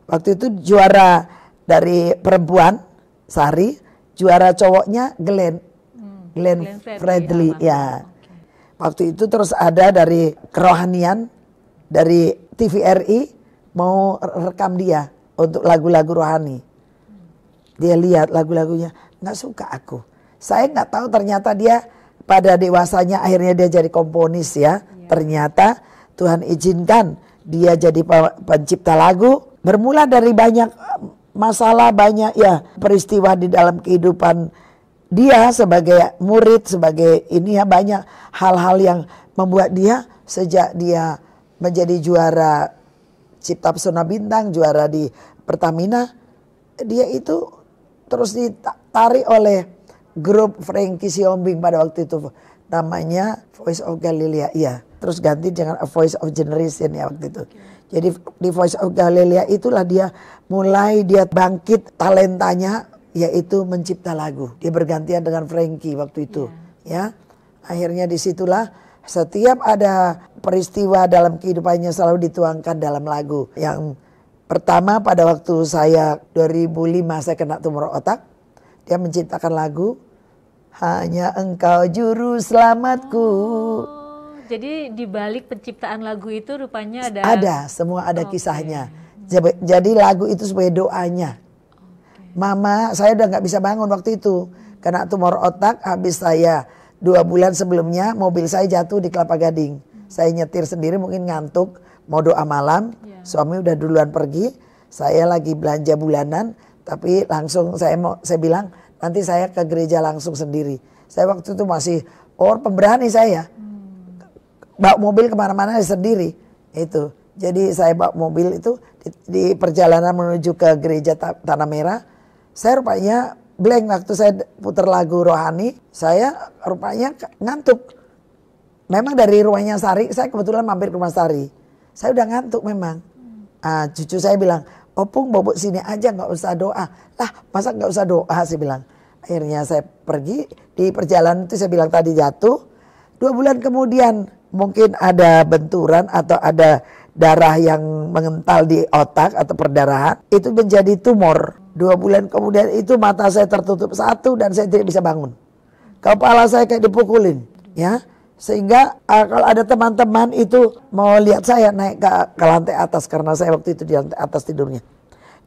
waktu itu juara dari perempuan Sari juara cowoknya Glenn Glenn, Glenn Fredly, ya. ya. Waktu itu terus ada dari kerohanian dari TVRI mau rekam dia untuk lagu-lagu rohani. Dia lihat lagu-lagunya, nggak suka aku. Saya nggak tahu ternyata dia pada dewasanya akhirnya dia jadi komponis ya. Yeah. Ternyata Tuhan izinkan dia jadi pencipta lagu. Bermula dari banyak eh, masalah, banyak ya peristiwa di dalam kehidupan dia sebagai murid sebagai ini ya banyak hal-hal yang membuat dia sejak dia menjadi juara Cipta Pesona Bintang, juara di Pertamina, dia itu terus ditarik oleh grup Frankie Siombing pada waktu itu namanya Voice of Galilea, iya terus ganti dengan A Voice of Generation ya waktu itu jadi di Voice of Galilea itulah dia mulai dia bangkit talentanya yaitu mencipta lagu. Dia bergantian dengan Frankie waktu itu, yeah. ya. Akhirnya disitulah setiap ada peristiwa dalam kehidupannya selalu dituangkan dalam lagu. Yang pertama pada waktu saya 2005 saya kena tumor otak, dia menciptakan lagu hanya engkau juru selamatku. Oh, jadi di balik penciptaan lagu itu rupanya ada Ada, semua ada oh, okay. kisahnya. Jadi lagu itu sebagai doanya Mama, saya udah nggak bisa bangun waktu itu karena tumor otak habis saya dua bulan sebelumnya mobil saya jatuh di Kelapa Gading. Saya nyetir sendiri mungkin ngantuk, mau doa malam, yeah. suami udah duluan pergi, saya lagi belanja bulanan, tapi langsung saya mau saya bilang nanti saya ke gereja langsung sendiri. Saya waktu itu masih or oh, pemberani saya, hmm. bawa mobil kemana-mana sendiri itu. Jadi saya bawa mobil itu di, di perjalanan menuju ke gereja Tanah Merah saya rupanya blank waktu saya putar lagu rohani, saya rupanya ngantuk. Memang dari rumahnya Sari, saya kebetulan mampir ke rumah Sari. Saya udah ngantuk memang. Uh, cucu saya bilang, opung bobo sini aja nggak usah doa. Lah masa nggak usah doa sih bilang. Akhirnya saya pergi, di perjalanan itu saya bilang tadi jatuh. Dua bulan kemudian mungkin ada benturan atau ada darah yang mengental di otak atau perdarahan itu menjadi tumor. Dua bulan kemudian itu mata saya tertutup satu dan saya tidak bisa bangun. Kepala saya kayak dipukulin, ya. Sehingga uh, kalau ada teman-teman itu mau lihat saya naik ke, ke lantai atas karena saya waktu itu di lantai atas tidurnya.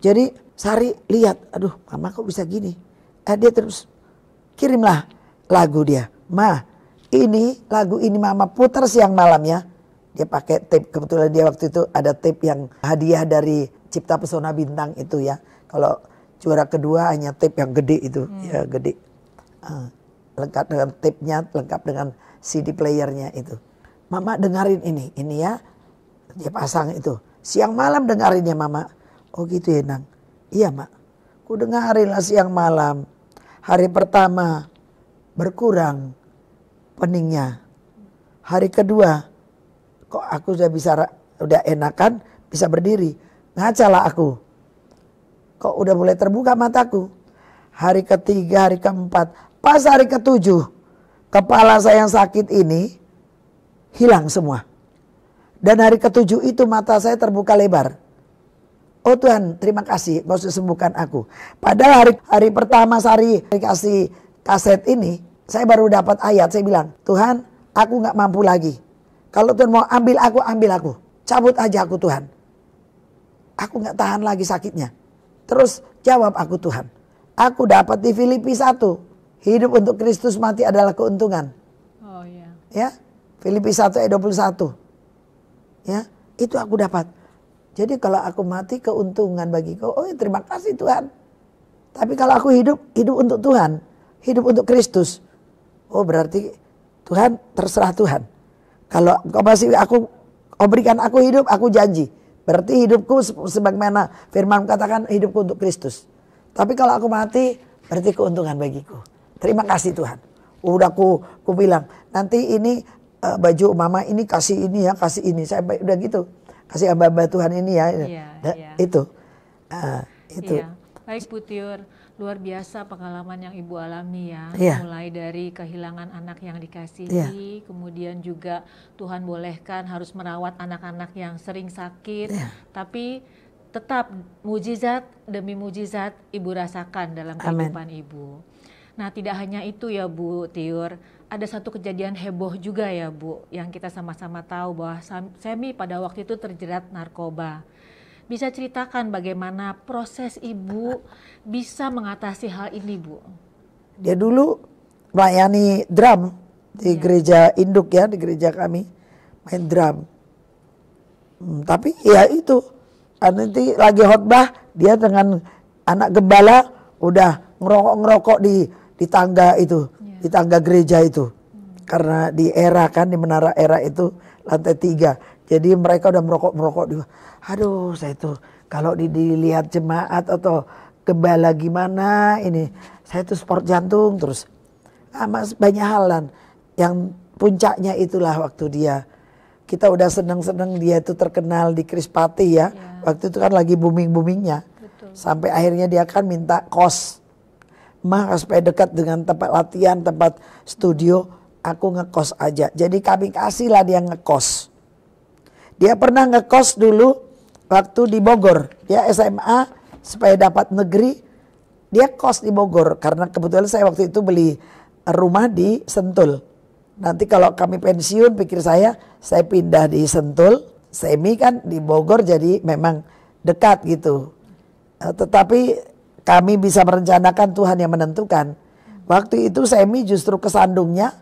Jadi Sari lihat, aduh mama kok bisa gini. Eh, dia terus kirimlah lagu dia. Ma, ini lagu ini mama putar siang malam ya dia pakai tape kebetulan dia waktu itu ada tape yang hadiah dari Cipta Pesona Bintang itu ya kalau juara kedua hanya tape yang gede itu hmm. ya gede uh, lengkap dengan tape-nya lengkap dengan CD playernya itu Mama dengerin ini ini ya dia pasang itu siang malam dengerin ya Mama oh gitu ya Nang iya Mak ku dengerin lah siang malam hari pertama berkurang peningnya hari kedua kok aku sudah bisa udah enakan bisa berdiri ngacalah aku kok udah boleh terbuka mataku hari ketiga hari keempat pas hari ketujuh kepala saya yang sakit ini hilang semua dan hari ketujuh itu mata saya terbuka lebar Oh Tuhan, terima kasih mau sembuhkan aku. Padahal hari hari pertama hari dikasih kaset ini, saya baru dapat ayat. Saya bilang, Tuhan, aku nggak mampu lagi. Kalau Tuhan mau ambil aku, ambil aku. Cabut aja aku Tuhan. Aku gak tahan lagi sakitnya. Terus jawab aku Tuhan. Aku dapat di Filipi 1. Hidup untuk Kristus mati adalah keuntungan. Oh iya. Ya. Filipi 1 ayat 21. Ya, itu aku dapat. Jadi kalau aku mati keuntungan bagi kau. Oh, ya, terima kasih Tuhan. Tapi kalau aku hidup, hidup untuk Tuhan, hidup untuk Kristus. Oh, berarti Tuhan terserah Tuhan. Kalau kau masih aku kau berikan aku hidup, aku janji. Berarti hidupku sebagaimana firman katakan hidupku untuk Kristus. Tapi kalau aku mati, berarti keuntungan bagiku. Terima kasih Tuhan. Udah aku ku bilang, nanti ini uh, baju mama ini kasih ini ya, kasih ini. Saya udah gitu. Kasih hamba-hamba Tuhan ini ya. Yeah, iya, yeah. Itu. Uh, itu. Yeah. Baik Bu luar biasa pengalaman yang ibu alami ya, yeah. mulai dari kehilangan anak yang dikasihi, yeah. kemudian juga Tuhan bolehkan harus merawat anak-anak yang sering sakit, yeah. tapi tetap mujizat demi mujizat ibu rasakan dalam kehidupan Amen. ibu. Nah, tidak hanya itu ya Bu Tiur, ada satu kejadian heboh juga ya Bu, yang kita sama-sama tahu bahwa Semi pada waktu itu terjerat narkoba bisa ceritakan bagaimana proses Ibu bisa mengatasi hal ini, Bu? Dia dulu melayani drum di ya. gereja induk ya, di gereja kami main drum. Hmm, tapi ya itu ah, nanti lagi khotbah dia dengan anak gembala udah ngerokok-ngerokok di di tangga itu, ya. di tangga gereja itu. Hmm. Karena di era kan di menara era itu lantai tiga jadi mereka udah merokok merokok di. Aduh, saya tuh kalau dilihat jemaat atau kebala gimana ini, saya tuh sport jantung terus. Ah, Mas banyak halan yang puncaknya itulah waktu dia kita udah seneng-seneng dia itu terkenal di Krispati ya. ya. Waktu itu kan lagi booming-boomingnya. Sampai akhirnya dia kan minta kos. Mah supaya dekat dengan tempat latihan, tempat studio, aku ngekos aja. Jadi kami kasih lah dia ngekos. Dia pernah ngekos dulu waktu di Bogor. Dia SMA supaya dapat negeri. Dia kos di Bogor karena kebetulan saya waktu itu beli rumah di Sentul. Nanti kalau kami pensiun pikir saya saya pindah di Sentul. Semi kan di Bogor jadi memang dekat gitu. Eh, tetapi kami bisa merencanakan Tuhan yang menentukan. Waktu itu Semi justru kesandungnya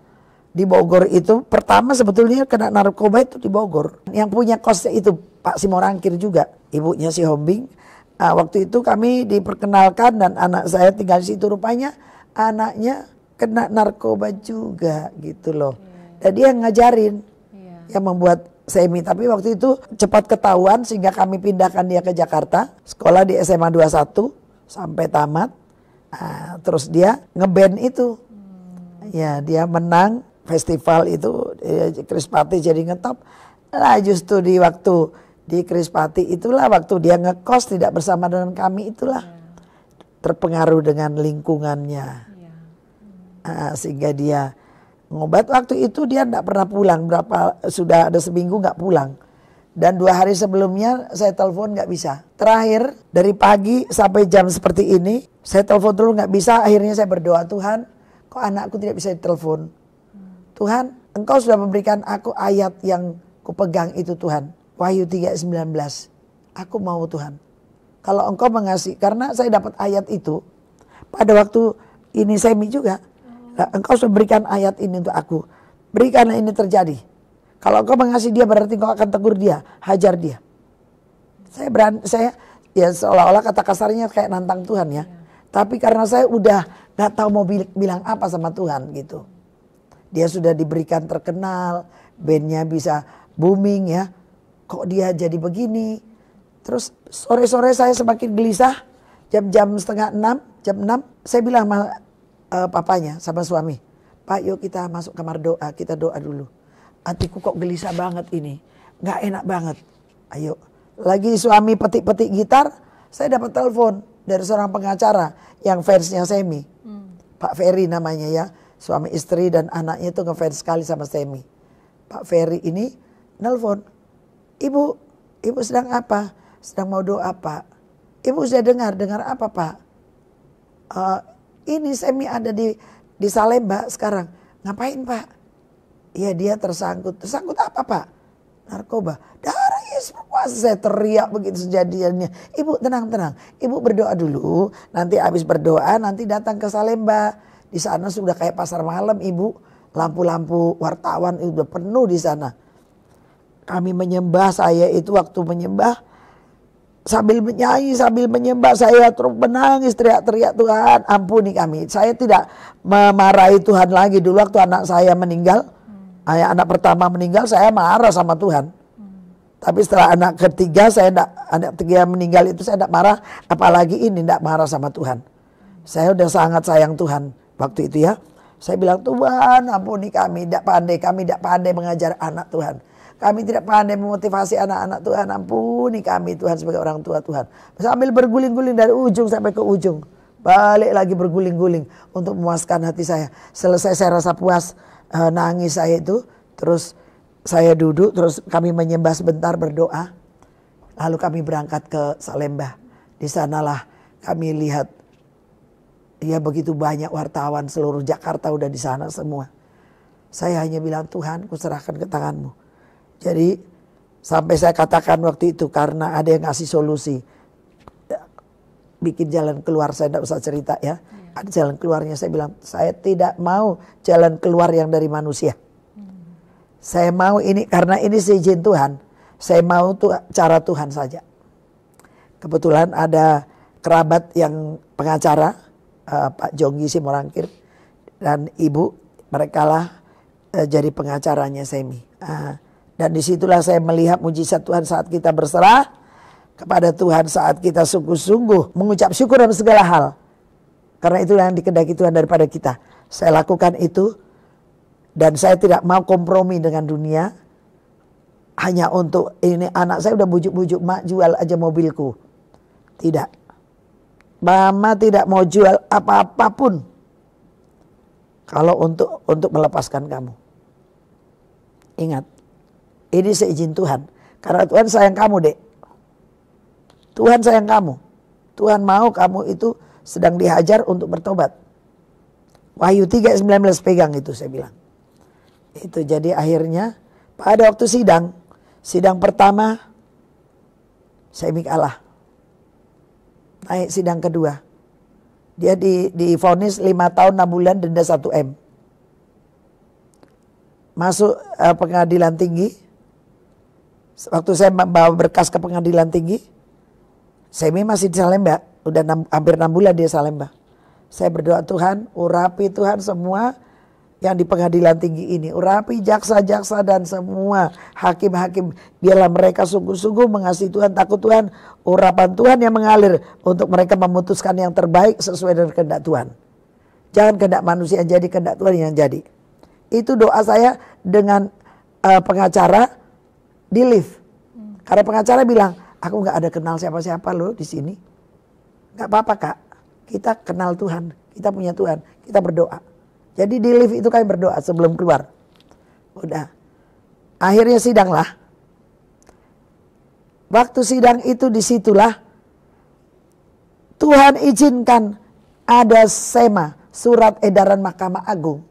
di Bogor itu pertama sebetulnya kena narkoba itu di Bogor. Yang punya kosnya itu Pak Simorangkir juga, ibunya si Hombing. Nah, waktu itu kami diperkenalkan dan anak saya tinggal di situ rupanya anaknya kena narkoba juga gitu loh. jadi iya. yang ngajarin iya. yang membuat semi tapi waktu itu cepat ketahuan sehingga kami pindahkan dia ke Jakarta sekolah di SMA 21 sampai tamat nah, terus dia ngeband itu hmm. ya dia menang festival itu ya, Krispati jadi ngetop. lah justru di waktu di Krispati itulah waktu dia ngekos tidak bersama dengan kami itulah ya. terpengaruh dengan lingkungannya. ya. Ah, sehingga dia ngobat waktu itu dia tidak pernah pulang berapa sudah ada seminggu nggak pulang dan dua hari sebelumnya saya telepon nggak bisa terakhir dari pagi sampai jam seperti ini saya telepon dulu nggak bisa akhirnya saya berdoa Tuhan kok anakku tidak bisa ditelepon Tuhan, Engkau sudah memberikan aku ayat yang kupegang itu Tuhan. Wahyu 3:19. Aku mau Tuhan. Kalau Engkau mengasihi, karena saya dapat ayat itu pada waktu ini semi juga. Nah, engkau sudah berikan ayat ini untuk aku. Berikanlah ini terjadi. Kalau engkau mengasihi dia berarti engkau akan tegur dia, hajar dia. Saya berani, saya ya seolah-olah kata kasarnya kayak nantang Tuhan ya. ya. Tapi karena saya udah nggak tahu mau bilang apa sama Tuhan gitu dia sudah diberikan terkenal, bandnya bisa booming ya. Kok dia jadi begini? Terus sore-sore saya semakin gelisah, jam-jam setengah enam, jam enam, saya bilang sama uh, papanya, sama suami, Pak yuk kita masuk kamar doa, kita doa dulu. Hatiku kok gelisah banget ini, gak enak banget. Ayo, lagi suami petik-petik gitar, saya dapat telepon dari seorang pengacara yang versnya semi, hmm. Pak Ferry namanya ya suami istri dan anaknya itu ngefans sekali sama Semi. Pak Ferry ini nelpon, ibu, ibu sedang apa? Sedang mau doa apa? Ibu sudah dengar, dengar apa pak? Uh, ini Semi ada di di Salemba sekarang. Ngapain pak? Ya dia tersangkut. Tersangkut apa pak? Narkoba. Darah Yesus iya, berkuasa. Saya teriak begitu sejadiannya. Ibu tenang-tenang. Ibu berdoa dulu. Nanti habis berdoa nanti datang ke Salemba di sana sudah kayak pasar malam ibu. Lampu-lampu wartawan itu udah penuh di sana. Kami menyembah saya itu waktu menyembah. Sambil menyanyi, sambil menyembah saya terus menangis teriak-teriak Tuhan ampuni kami. Saya tidak memarahi Tuhan lagi. Dulu waktu anak saya meninggal. Hmm. Anak pertama meninggal saya marah sama Tuhan. Hmm. Tapi setelah anak ketiga saya enggak, anak ketiga meninggal itu saya tidak marah, apalagi ini tidak marah sama Tuhan. Saya sudah sangat sayang Tuhan waktu itu ya. Saya bilang, Tuhan ampuni kami, tidak pandai, kami tidak pandai mengajar anak Tuhan. Kami tidak pandai memotivasi anak-anak Tuhan, ampuni kami Tuhan sebagai orang tua Tuhan. Sambil berguling-guling dari ujung sampai ke ujung. Balik lagi berguling-guling untuk memuaskan hati saya. Selesai saya rasa puas, eh, nangis saya itu. Terus saya duduk, terus kami menyembah sebentar berdoa. Lalu kami berangkat ke Salemba. Di sanalah kami lihat ya begitu banyak wartawan seluruh Jakarta udah di sana semua. Saya hanya bilang Tuhan, kuserahkan ke tanganmu. Jadi sampai saya katakan waktu itu karena ada yang ngasih solusi, ya, bikin jalan keluar saya tidak usah cerita ya. Iya. Ada jalan keluarnya saya bilang saya tidak mau jalan keluar yang dari manusia. Hmm. Saya mau ini karena ini seizin Tuhan. Saya mau tuh cara Tuhan saja. Kebetulan ada kerabat yang pengacara uh, Pak Jonggi Simorangkir dan Ibu merekalah uh, jadi pengacaranya Semi. Uh, dan disitulah saya melihat mujizat Tuhan saat kita berserah kepada Tuhan saat kita sungguh-sungguh mengucap syukur dalam segala hal. Karena itulah yang dikendaki Tuhan daripada kita. Saya lakukan itu dan saya tidak mau kompromi dengan dunia hanya untuk ini anak saya udah bujuk-bujuk mak jual aja mobilku. Tidak, Mama tidak mau jual apa-apapun kalau untuk untuk melepaskan kamu. Ingat, ini seizin Tuhan. Karena Tuhan sayang kamu, Dek. Tuhan sayang kamu. Tuhan mau kamu itu sedang dihajar untuk bertobat. Wahyu 3:19 pegang itu saya bilang. Itu jadi akhirnya pada waktu sidang, sidang pertama saya mikalah naik sidang kedua. Dia di divonis 5 tahun 6 bulan denda 1 M. Masuk uh, pengadilan tinggi. Waktu saya membawa berkas ke pengadilan tinggi, Semi masih di Salemba, udah 6, hampir 6 bulan dia Salemba. Saya berdoa Tuhan, urapi Tuhan semua yang di pengadilan tinggi ini. Urapi jaksa-jaksa dan semua hakim-hakim. Biarlah mereka sungguh-sungguh mengasihi Tuhan, takut Tuhan. Urapan Tuhan yang mengalir untuk mereka memutuskan yang terbaik sesuai dengan kehendak Tuhan. Jangan kehendak manusia yang jadi, kehendak Tuhan yang jadi. Itu doa saya dengan uh, pengacara di lift. Karena pengacara bilang, aku nggak ada kenal siapa-siapa loh di sini. Nggak apa-apa kak, kita kenal Tuhan, kita punya Tuhan, kita berdoa jadi di lift itu kami berdoa sebelum keluar. Udah. Akhirnya sidang lah. Waktu sidang itu disitulah Tuhan izinkan ada SEMA, surat edaran Mahkamah Agung.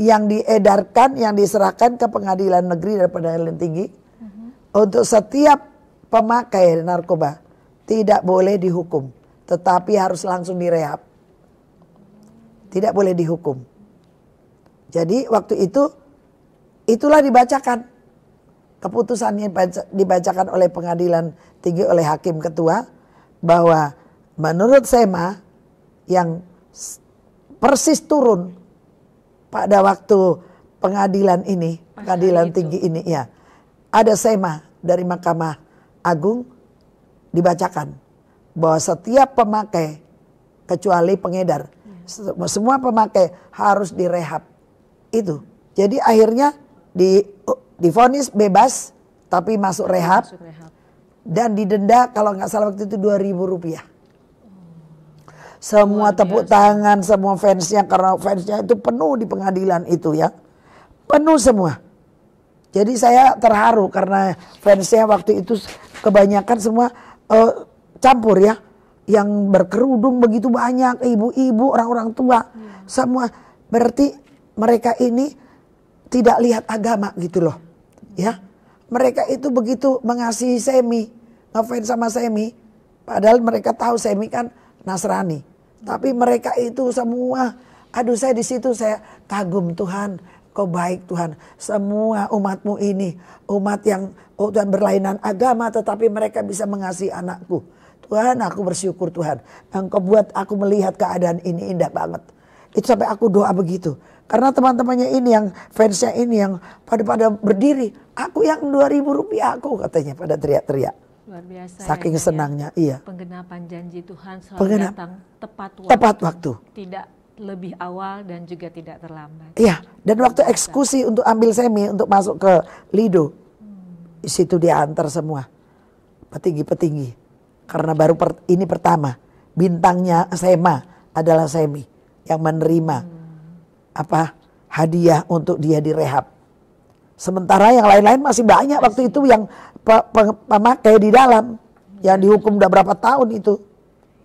Yang diedarkan, yang diserahkan ke pengadilan negeri dan pengadilan tinggi. Uh-huh. Untuk setiap pemakai narkoba tidak boleh dihukum. Tetapi harus langsung direhab. Tidak boleh dihukum. Jadi waktu itu itulah dibacakan. Keputusannya dibacakan oleh pengadilan tinggi oleh hakim ketua bahwa menurut Sema yang persis turun pada waktu pengadilan ini, pengadilan tinggi ini ya. Ada Sema dari Mahkamah Agung dibacakan bahwa setiap pemakai kecuali pengedar semua pemakai harus direhab itu. Jadi akhirnya di difonis bebas tapi masuk rehab, masuk rehab. dan didenda kalau nggak salah waktu itu dua ribu rupiah. Semua tepuk tangan, semua fansnya karena fansnya itu penuh di pengadilan itu ya, penuh semua. Jadi saya terharu karena fansnya waktu itu kebanyakan semua uh, campur ya, yang berkerudung begitu banyak, ibu-ibu, orang-orang tua, hmm. semua berarti mereka ini tidak lihat agama gitu loh. Ya. Mereka itu begitu mengasihi Semi, ngefans sama Semi, padahal mereka tahu Semi kan Nasrani. Tapi mereka itu semua aduh saya di situ saya kagum Tuhan, kau baik Tuhan. Semua umatmu ini, umat yang oh Tuhan berlainan agama tetapi mereka bisa mengasihi anakku Tuhan aku bersyukur Tuhan. Engkau buat aku melihat keadaan ini indah banget. Itu sampai aku doa begitu. Karena teman-temannya ini yang fansnya ini yang pada pada berdiri. Aku yang 2000 rupiah aku katanya pada teriak-teriak. Luar biasa. Saking ya, ya. senangnya, iya. Penggenapan janji Tuhan selalu Penggenap, datang tepat waktu. Tepat waktu. Tidak lebih awal dan juga tidak terlambat. Iya, dan waktu eksekusi untuk ambil semi untuk masuk ke Lido, hmm. situ dia semua petinggi-petinggi karena baru per, ini pertama bintangnya Sema adalah Semi yang menerima hmm. apa hadiah untuk dia direhab. Sementara yang lain-lain masih banyak waktu itu yang pe pe pemakai di dalam hmm. yang dihukum udah berapa tahun itu.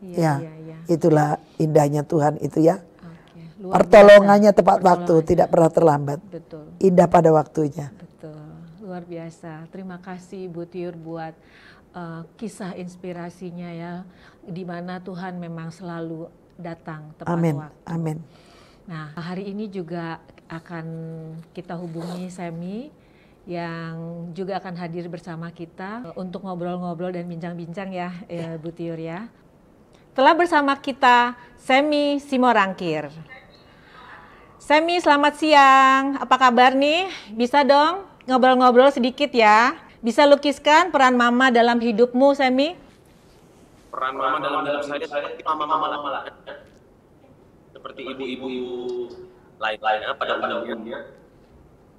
Iya, ya, ya, ya. itulah indahnya Tuhan itu ya. Okay. Pertolongannya tepat waktu, tidak pernah terlambat. Betul. Indah pada waktunya. Betul. Luar biasa. Terima kasih Bu Tiur buat uh, kisah inspirasinya ya, di mana Tuhan memang selalu datang tepat Amin. waktu. Amin. Nah, hari ini juga akan kita hubungi Semi yang juga akan hadir bersama kita untuk ngobrol-ngobrol dan bincang-bincang ya, eh, ya Bu Tiur ya. Telah bersama kita Semi Simorangkir. Semi, selamat siang. Apa kabar nih? Bisa dong ngobrol-ngobrol sedikit ya? Bisa lukiskan peran mama dalam hidupmu, Semi? Peran mama dalam hidup saya saya mama-mama lah, -mama seperti ibu-ibu lain-lainnya pada umumnya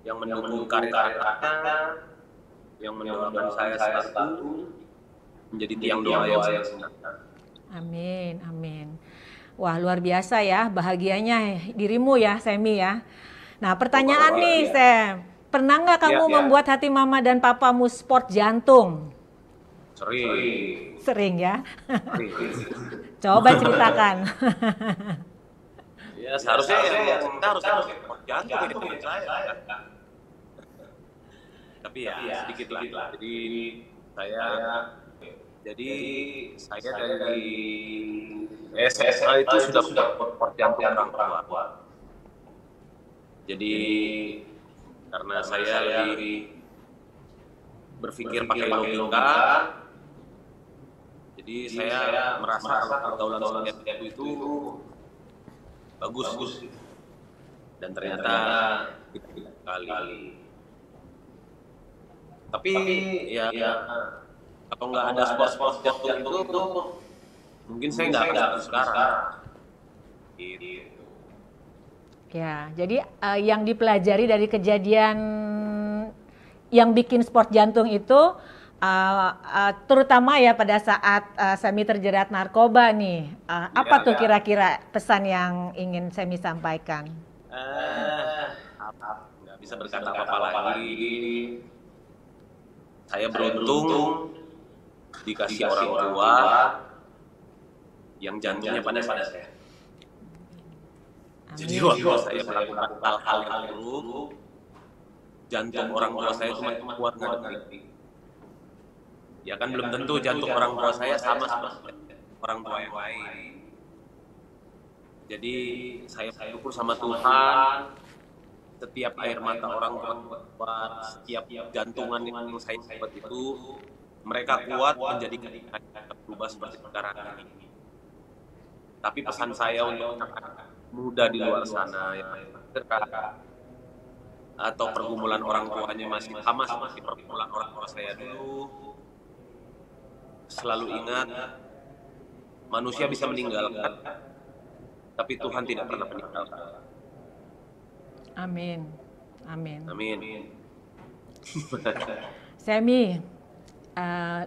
yang mendukung karya karirnya yang mendoakan saya selalu menjadi tiang doa yang saya Amin, amin. Wah, luar biasa ya bahagianya dirimu ya, Semi ya. Nah, pertanyaan nih, ya. Pernah nggak kamu ya, ya. membuat hati mama dan papamu sport jantung? Sering. Sering ya. Sering. Coba ceritakan. ya seharusnya ya, ya, kita iya. harus sport jantung ini teman saya. Kan? Ya. Tapi ya, ya sedikit, sedikit lah. Jadi saya jadi, saya dari SSA itu sudah sudah sport jantung orang tua. Jadi, jadi karena, karena saya, saya lebih berpikir, berpikir pakai logika, logika jadi, jadi saya, saya merasa kalau pergaulan seperti itu, itu bagus, bagus. dan ternyata kita tidak kali. kali tapi, tapi ya, ya kalau nah, nggak ada sport-sport jatuh itu, itu, itu mungkin saya nggak akan sekarang, sekarang. Gitu. Iya. Ya, jadi uh, yang dipelajari dari kejadian yang bikin sport jantung itu uh, uh, terutama ya pada saat uh, Semi terjerat narkoba nih, uh, apa iya, tuh iya. kira-kira pesan yang ingin Semi sampaikan? Uh, apa? Nggak bisa berkata apa-apa lagi. lagi. Saya beruntung, beruntung dikasih orang tua, tua yang jantungnya pada pada saya. Amin. Jadi waktu saya melakukan hal-hal yang buruk, jantung orang tua saya cuma kuat ngadepi. Ya kan belum tentu jantung orang tua saya sama seperti orang tua yang lain. Jadi saya bersyukur sama Tuhan setiap air mata orang tua, kuat, setiap jantungan yang saya dapat itu mereka kuat menjadi berubah seperti sekarang ini. Tapi pesan saya untuk muda di luar sana yang ya. terkata atau pergumulan orang tuanya masih sama seperti pergumulan orang tua saya dulu selalu ingat manusia bisa meninggalkan tapi Tuhan tidak pernah meninggalkan amin amin amin Semi Eh,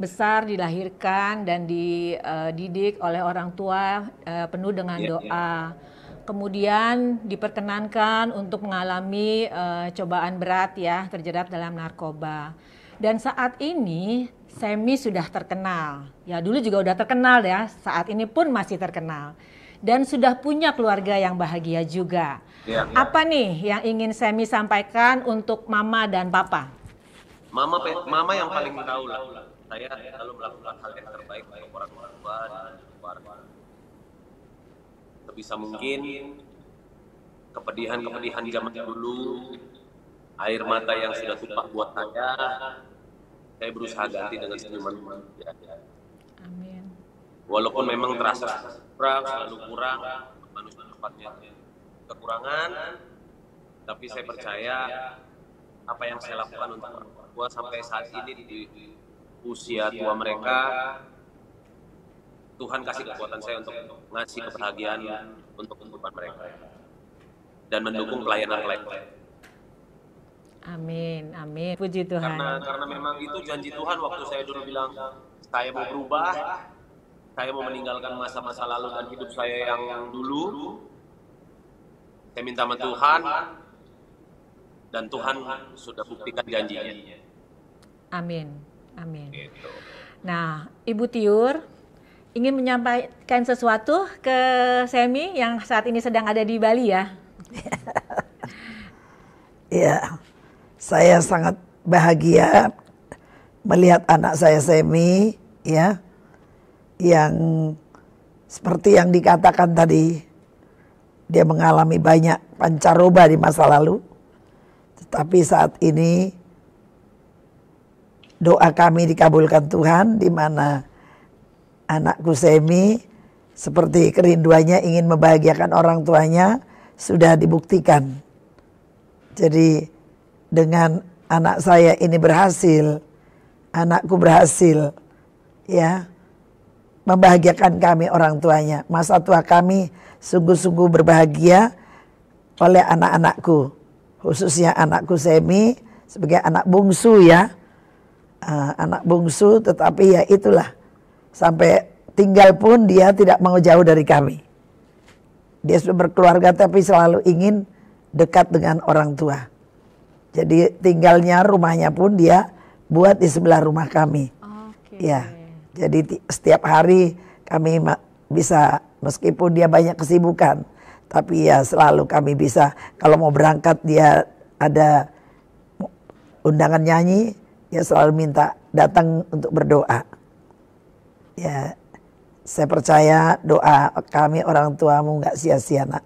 besar dilahirkan dan dididik eh, oleh orang tua eh, penuh dengan iya, doa. Iya. Kemudian diperkenankan untuk mengalami cobaan berat ya, terjerat dalam narkoba. Dan saat ini Semi sudah terkenal. Ya dulu juga udah terkenal ya, saat ini pun masih terkenal. Dan sudah punya keluarga yang bahagia juga. Ya, ya. Apa nih yang ingin Semi sampaikan untuk mama dan papa? mama pe, mama yang paling tahu lah saya selalu melakukan hal yang terbaik untuk orang tua dan keluarga sebisa mungkin kepedihan-kepedihan zaman dulu air mata yang sudah tumpah buat saya saya berusaha ganti dengan senyuman Amin. walaupun memang terasa kurang selalu kurang manusia tempatnya kekurangan tapi saya percaya apa yang saya lakukan untuk orang gue sampai saat ini di usia tua mereka Tuhan kasih kekuatan saya untuk ngasih kebahagiaan untuk kehidupan mereka dan mendukung pelayanan lain. Amin, amin. Puji Tuhan. Karena karena memang itu janji Tuhan waktu saya dulu bilang saya mau berubah, saya mau meninggalkan masa-masa lalu dan hidup saya yang dulu. Saya minta sama Tuhan dan Tuhan sudah buktikan janjinya. Amin. Amin. Gitu. Nah, Ibu Tiur ingin menyampaikan sesuatu ke Semi yang saat ini sedang ada di Bali ya? Iya, saya sangat bahagia melihat anak saya Semi ya yang seperti yang dikatakan tadi dia mengalami banyak pancaroba di masa lalu tetapi saat ini doa kami dikabulkan Tuhan di mana anakku Semi seperti kerinduannya ingin membahagiakan orang tuanya sudah dibuktikan. Jadi dengan anak saya ini berhasil, anakku berhasil ya membahagiakan kami orang tuanya. Masa tua kami sungguh-sungguh berbahagia oleh anak-anakku, khususnya anakku Semi sebagai anak bungsu ya uh, anak bungsu tetapi ya itulah sampai tinggal pun dia tidak mau jauh dari kami. Dia sudah berkeluarga tapi selalu ingin dekat dengan orang tua. Jadi tinggalnya rumahnya pun dia buat di sebelah rumah kami. Okay. Ya. Jadi setiap hari kami bisa meskipun dia banyak kesibukan tapi ya selalu kami bisa kalau mau berangkat dia ada undangan nyanyi ya selalu minta datang untuk berdoa. Ya, saya percaya doa kami orang tuamu nggak sia-sia nak.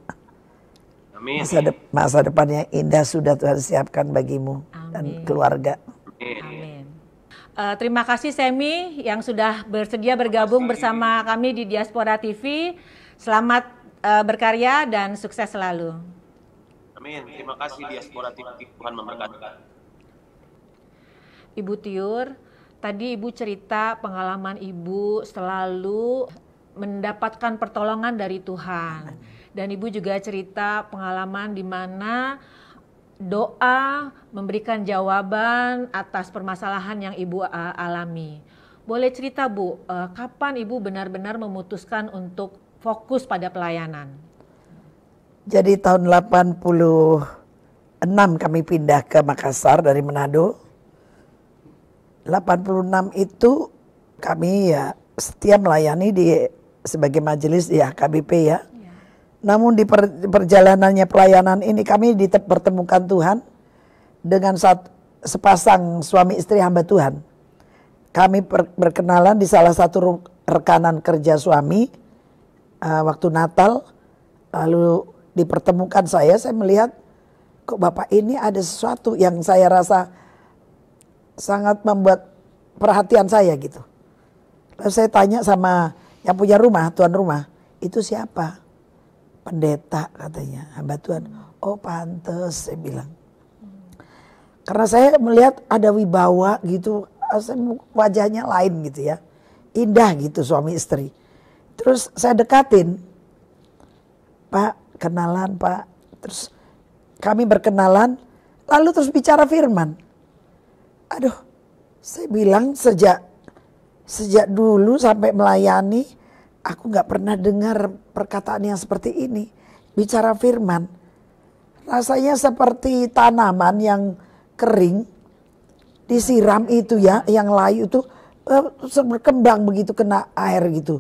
Amin. Masa, de masa depan yang indah sudah Tuhan siapkan bagimu Amin. dan keluarga. Amin. Amin. Uh, terima kasih Semi yang sudah bersedia bergabung bersama kami di Diaspora TV. Selamat uh, berkarya dan sukses selalu. Amin. Terima kasih Diaspora TV. Tuhan memberkati. Ibu Tiur, tadi Ibu cerita pengalaman Ibu selalu mendapatkan pertolongan dari Tuhan. Dan Ibu juga cerita pengalaman di mana doa memberikan jawaban atas permasalahan yang Ibu alami. Boleh cerita Bu, e, kapan Ibu benar-benar memutuskan untuk fokus pada pelayanan? Jadi tahun 86 kami pindah ke Makassar dari Manado 86 itu kami ya setia melayani di sebagai majelis ya KBP ya. ya. Namun di perjalanannya pelayanan ini kami dipertemukan Tuhan dengan satu, sepasang suami istri hamba Tuhan. Kami berkenalan di salah satu rekanan kerja suami uh, waktu Natal lalu dipertemukan saya saya melihat kok Bapak ini ada sesuatu yang saya rasa sangat membuat perhatian saya gitu. Lalu saya tanya sama yang punya rumah, tuan rumah, itu siapa? Pendeta katanya, hamba Tuhan. Oh pantes, saya bilang. Karena saya melihat ada wibawa gitu, wajahnya lain gitu ya. Indah gitu suami istri. Terus saya dekatin, Pak kenalan Pak. Terus kami berkenalan, lalu terus bicara firman aduh saya bilang sejak sejak dulu sampai melayani aku nggak pernah dengar perkataan yang seperti ini bicara firman rasanya seperti tanaman yang kering disiram itu ya yang layu itu eh, berkembang begitu kena air gitu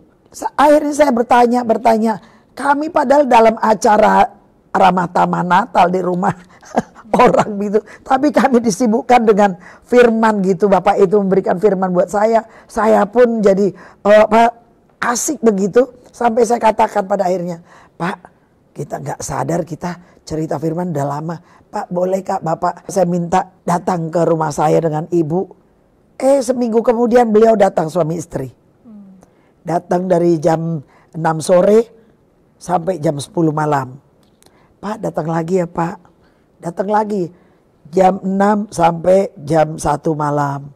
akhirnya saya bertanya bertanya kami padahal dalam acara ramah tamah Natal di rumah orang gitu. Tapi kami disibukkan dengan firman gitu. Bapak itu memberikan firman buat saya. Saya pun jadi uh, eh, Pak asik begitu sampai saya katakan pada akhirnya, "Pak, kita nggak sadar kita cerita firman udah lama. Pak, boleh Kak Bapak saya minta datang ke rumah saya dengan Ibu?" Eh, seminggu kemudian beliau datang suami istri. Datang dari jam 6 sore sampai jam 10 malam. Pak, datang lagi ya, Pak datang lagi jam 6 sampai jam 1 malam.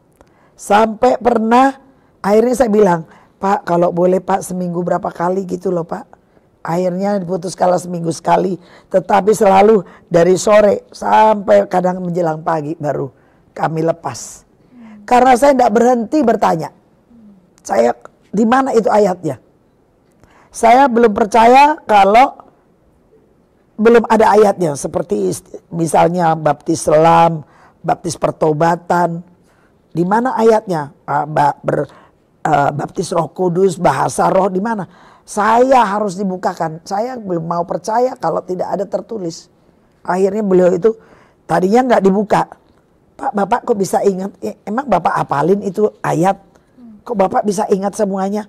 Sampai pernah akhirnya saya bilang, "Pak, kalau boleh Pak seminggu berapa kali gitu loh, Pak." Akhirnya diputus kala seminggu sekali, tetapi selalu dari sore sampai kadang menjelang pagi baru kami lepas. Karena saya tidak berhenti bertanya. Saya di mana itu ayatnya? Saya belum percaya kalau belum ada ayatnya seperti misalnya baptis selam, baptis pertobatan. Di mana ayatnya? Ber, e, baptis Roh Kudus, bahasa roh di mana? Saya harus dibukakan. Saya belum mau percaya kalau tidak ada tertulis. Akhirnya beliau itu tadinya nggak dibuka. Pak, Bapak kok bisa ingat? E, emang Bapak apalin itu ayat? Kok Bapak bisa ingat semuanya?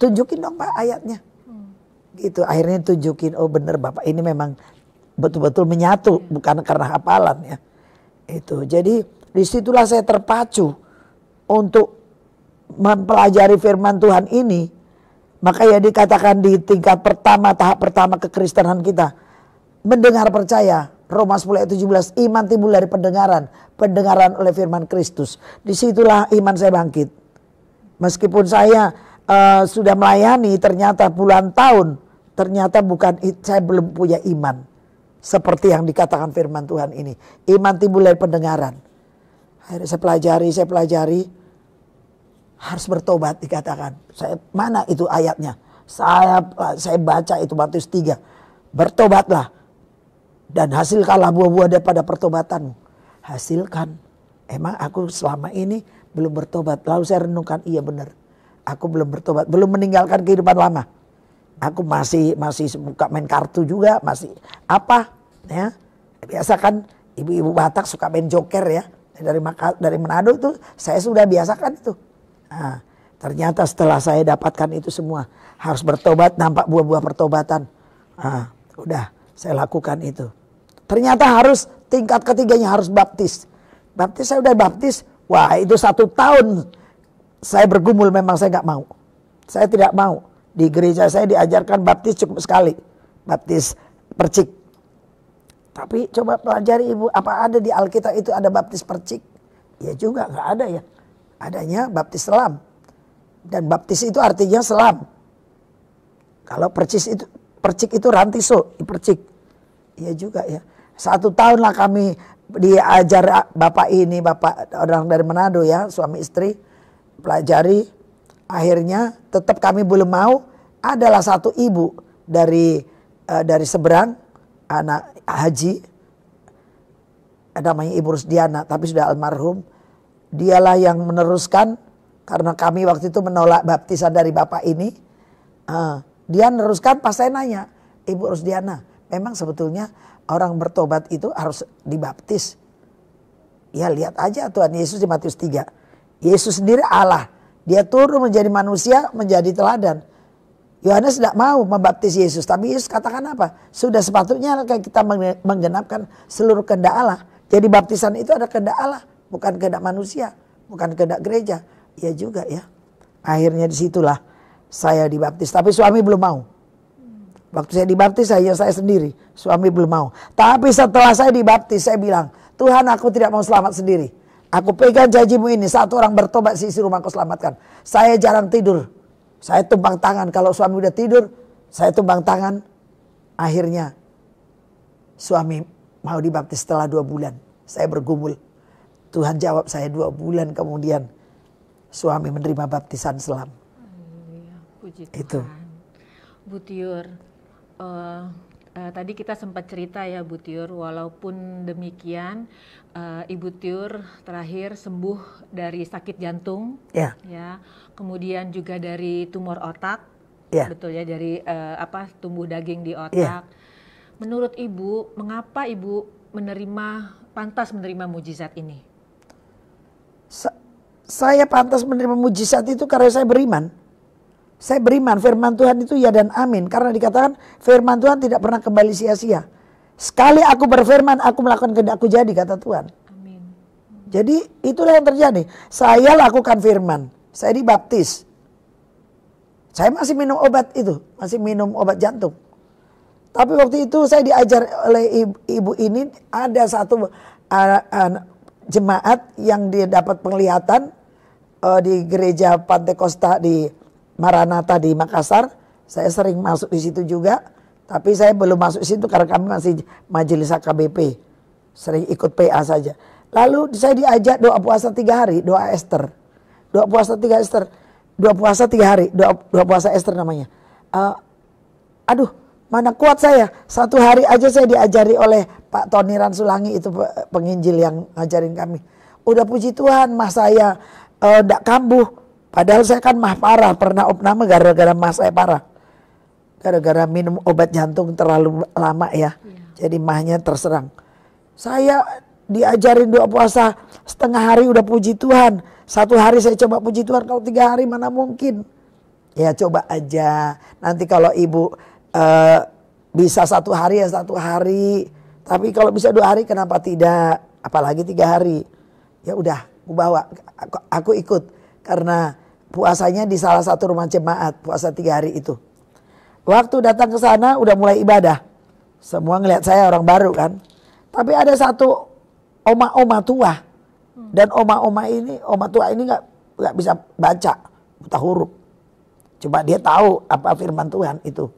Tunjukin dong Pak ayatnya gitu akhirnya tunjukin oh bener bapak ini memang betul-betul menyatu bukan karena hafalan ya itu jadi disitulah saya terpacu untuk mempelajari firman Tuhan ini maka ya dikatakan di tingkat pertama tahap pertama kekristenan kita mendengar percaya Roma 10 ayat 17 iman timbul dari pendengaran pendengaran oleh firman Kristus disitulah iman saya bangkit meskipun saya uh, sudah melayani ternyata puluhan tahun Ternyata bukan saya belum punya iman. Seperti yang dikatakan firman Tuhan ini. Iman timbul dari pendengaran. Akhirnya saya pelajari, saya pelajari. Harus bertobat dikatakan. Saya, mana itu ayatnya? Saya saya baca itu Matius 3. Bertobatlah. Dan hasilkanlah buah-buah daripada pertobatanmu. Hasilkan. Emang aku selama ini belum bertobat. Lalu saya renungkan, iya benar. Aku belum bertobat, belum meninggalkan kehidupan lama aku masih masih suka main kartu juga masih apa ya biasa kan ibu-ibu Batak suka main joker ya dari Maka, dari Manado tuh saya sudah biasakan itu nah, ternyata setelah saya dapatkan itu semua harus bertobat nampak buah-buah pertobatan nah, udah saya lakukan itu ternyata harus tingkat ketiganya harus baptis baptis saya udah baptis wah itu satu tahun saya bergumul memang saya nggak mau saya tidak mau di gereja saya diajarkan baptis cukup sekali. Baptis percik. Tapi coba pelajari ibu, apa ada di Alkitab itu ada baptis percik? Ya juga gak ada ya. Adanya baptis selam. Dan baptis itu artinya selam. Kalau percis itu percik itu rantiso, percik. Ya juga ya. Satu tahun lah kami diajar ah, bapak ini, bapak orang dari Manado ya, suami istri pelajari Akhirnya tetap kami belum mau adalah satu ibu dari uh, dari seberang anak haji eh, namanya Ibu Rusdiana tapi sudah almarhum dialah yang meneruskan karena kami waktu itu menolak baptisan dari bapak ini uh, dia meneruskan pas saya nanya Ibu Rusdiana memang sebetulnya orang bertobat itu harus dibaptis ya lihat aja Tuhan Yesus di Matius 3 Yesus sendiri Allah dia turun menjadi manusia, menjadi teladan. Yohanes tidak mau membaptis Yesus, tapi Yesus katakan apa? Sudah sepatutnya kita menggenapkan seluruh kehendak Allah. Jadi baptisan itu ada kehendak Allah, bukan kehendak manusia, bukan kehendak gereja. Iya juga ya. Akhirnya disitulah saya dibaptis, tapi suami belum mau. Waktu saya dibaptis saya, saya sendiri, suami belum mau. Tapi setelah saya dibaptis saya bilang, Tuhan aku tidak mau selamat sendiri Aku pegang janjimu ini. Satu orang bertobat sisi rumahku selamatkan. Saya jarang tidur. Saya tumpang tangan. Kalau suami udah tidur, saya tumpang tangan. Akhirnya suami mau dibaptis setelah dua bulan. Saya bergumul. Tuhan jawab saya dua bulan kemudian. Suami menerima baptisan selam. Puji Tuhan. Itu. Butiur, uh, eh, Uh, tadi kita sempat cerita ya Bu Tiur, walaupun demikian uh, Ibu Tiur terakhir sembuh dari sakit jantung, yeah. ya, kemudian juga dari tumor otak, yeah. betul ya dari uh, apa tumbuh daging di ya. otak. Yeah. Menurut Ibu, mengapa Ibu menerima pantas menerima mujizat ini? Sa saya pantas menerima mujizat itu karena saya beriman. Saya beriman firman Tuhan itu ya dan amin. Karena dikatakan firman Tuhan tidak pernah kembali sia-sia. Sekali aku berfirman, aku melakukan kehendakku jadi, kata Tuhan. Amin. Jadi itulah yang terjadi. Saya lakukan firman. Saya dibaptis. Saya masih minum obat itu. Masih minum obat jantung. Tapi waktu itu saya diajar oleh ibu, ini ada satu jemaat yang dia dapat penglihatan eh, di gereja Pantekosta di Maranatha di Makassar. Saya sering masuk di situ juga, tapi saya belum masuk di situ karena kami masih majelis AKBP. Sering ikut PA saja. Lalu saya diajak doa puasa tiga hari, doa Esther. Doa puasa tiga Esther. Doa puasa tiga hari, doa, doa puasa Esther namanya. Uh, aduh, mana kuat saya. Satu hari aja saya diajari oleh Pak Tony Ransulangi itu penginjil yang ngajarin kami. Udah puji Tuhan, mas saya uh, kambuh Padahal saya kan mah parah, pernah opname gara-gara mah saya parah. Gara-gara minum obat jantung terlalu lama ya. Iya. Jadi mahnya terserang. Saya diajarin doa puasa setengah hari udah puji Tuhan. Satu hari saya coba puji Tuhan, kalau tiga hari mana mungkin. Ya coba aja. Nanti kalau ibu uh, bisa satu hari ya satu hari. Tapi kalau bisa dua hari kenapa tidak? Apalagi tiga hari. Ya udah, aku bawa, aku ikut. Karena puasanya di salah satu rumah jemaat puasa tiga hari itu. Waktu datang ke sana udah mulai ibadah. Semua ngelihat saya orang baru kan. Tapi ada satu oma-oma tua dan oma-oma ini oma tua ini nggak nggak bisa baca buta huruf. Cuma dia tahu apa firman Tuhan itu.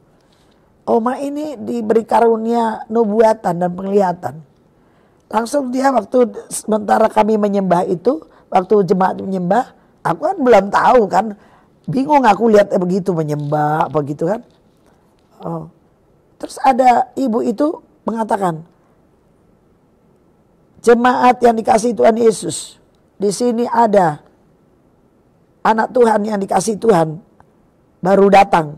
Oma ini diberi karunia nubuatan dan penglihatan. Langsung dia waktu sementara kami menyembah itu, waktu jemaat menyembah, Aku kan belum tahu kan. Bingung aku lihat begitu menyembah begitu kan. Oh. Terus ada ibu itu mengatakan, jemaat yang dikasih Tuhan Yesus, di sini ada anak Tuhan yang dikasih Tuhan baru datang.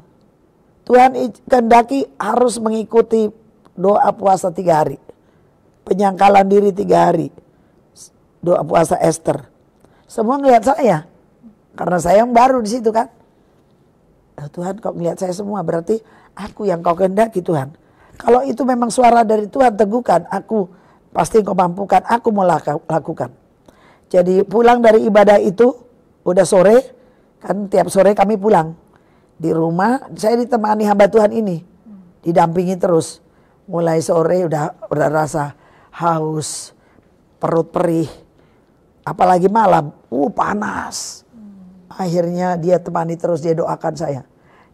Tuhan kehendaki harus mengikuti doa puasa tiga hari. Penyangkalan diri tiga hari. Doa puasa Esther. Semua ngeliat saya. Karena saya yang baru di situ kan. Oh, Tuhan kau melihat saya semua berarti aku yang kau kehendaki Tuhan. Kalau itu memang suara dari Tuhan teguhkan aku pasti kau mampukan aku mau lakukan. Jadi pulang dari ibadah itu udah sore kan tiap sore kami pulang di rumah saya ditemani hamba Tuhan ini didampingi terus mulai sore udah udah rasa haus perut perih apalagi malam uh panas Akhirnya dia temani terus dia doakan saya.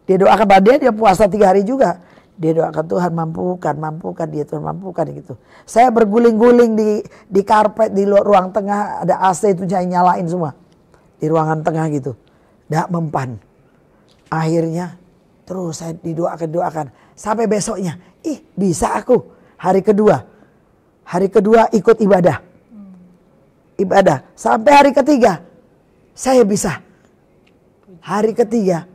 Dia doakan pada dia, dia puasa tiga hari juga. Dia doakan Tuhan mampukan, mampukan dia Tuhan mampukan gitu. Saya berguling-guling di di karpet di luar ruang tengah ada AC itu saya nyalain semua di ruangan tengah gitu. Tidak mempan. Akhirnya terus saya didoakan doakan sampai besoknya. Ih bisa aku hari kedua. Hari kedua ikut ibadah. Ibadah sampai hari ketiga saya bisa. Hari ketiga,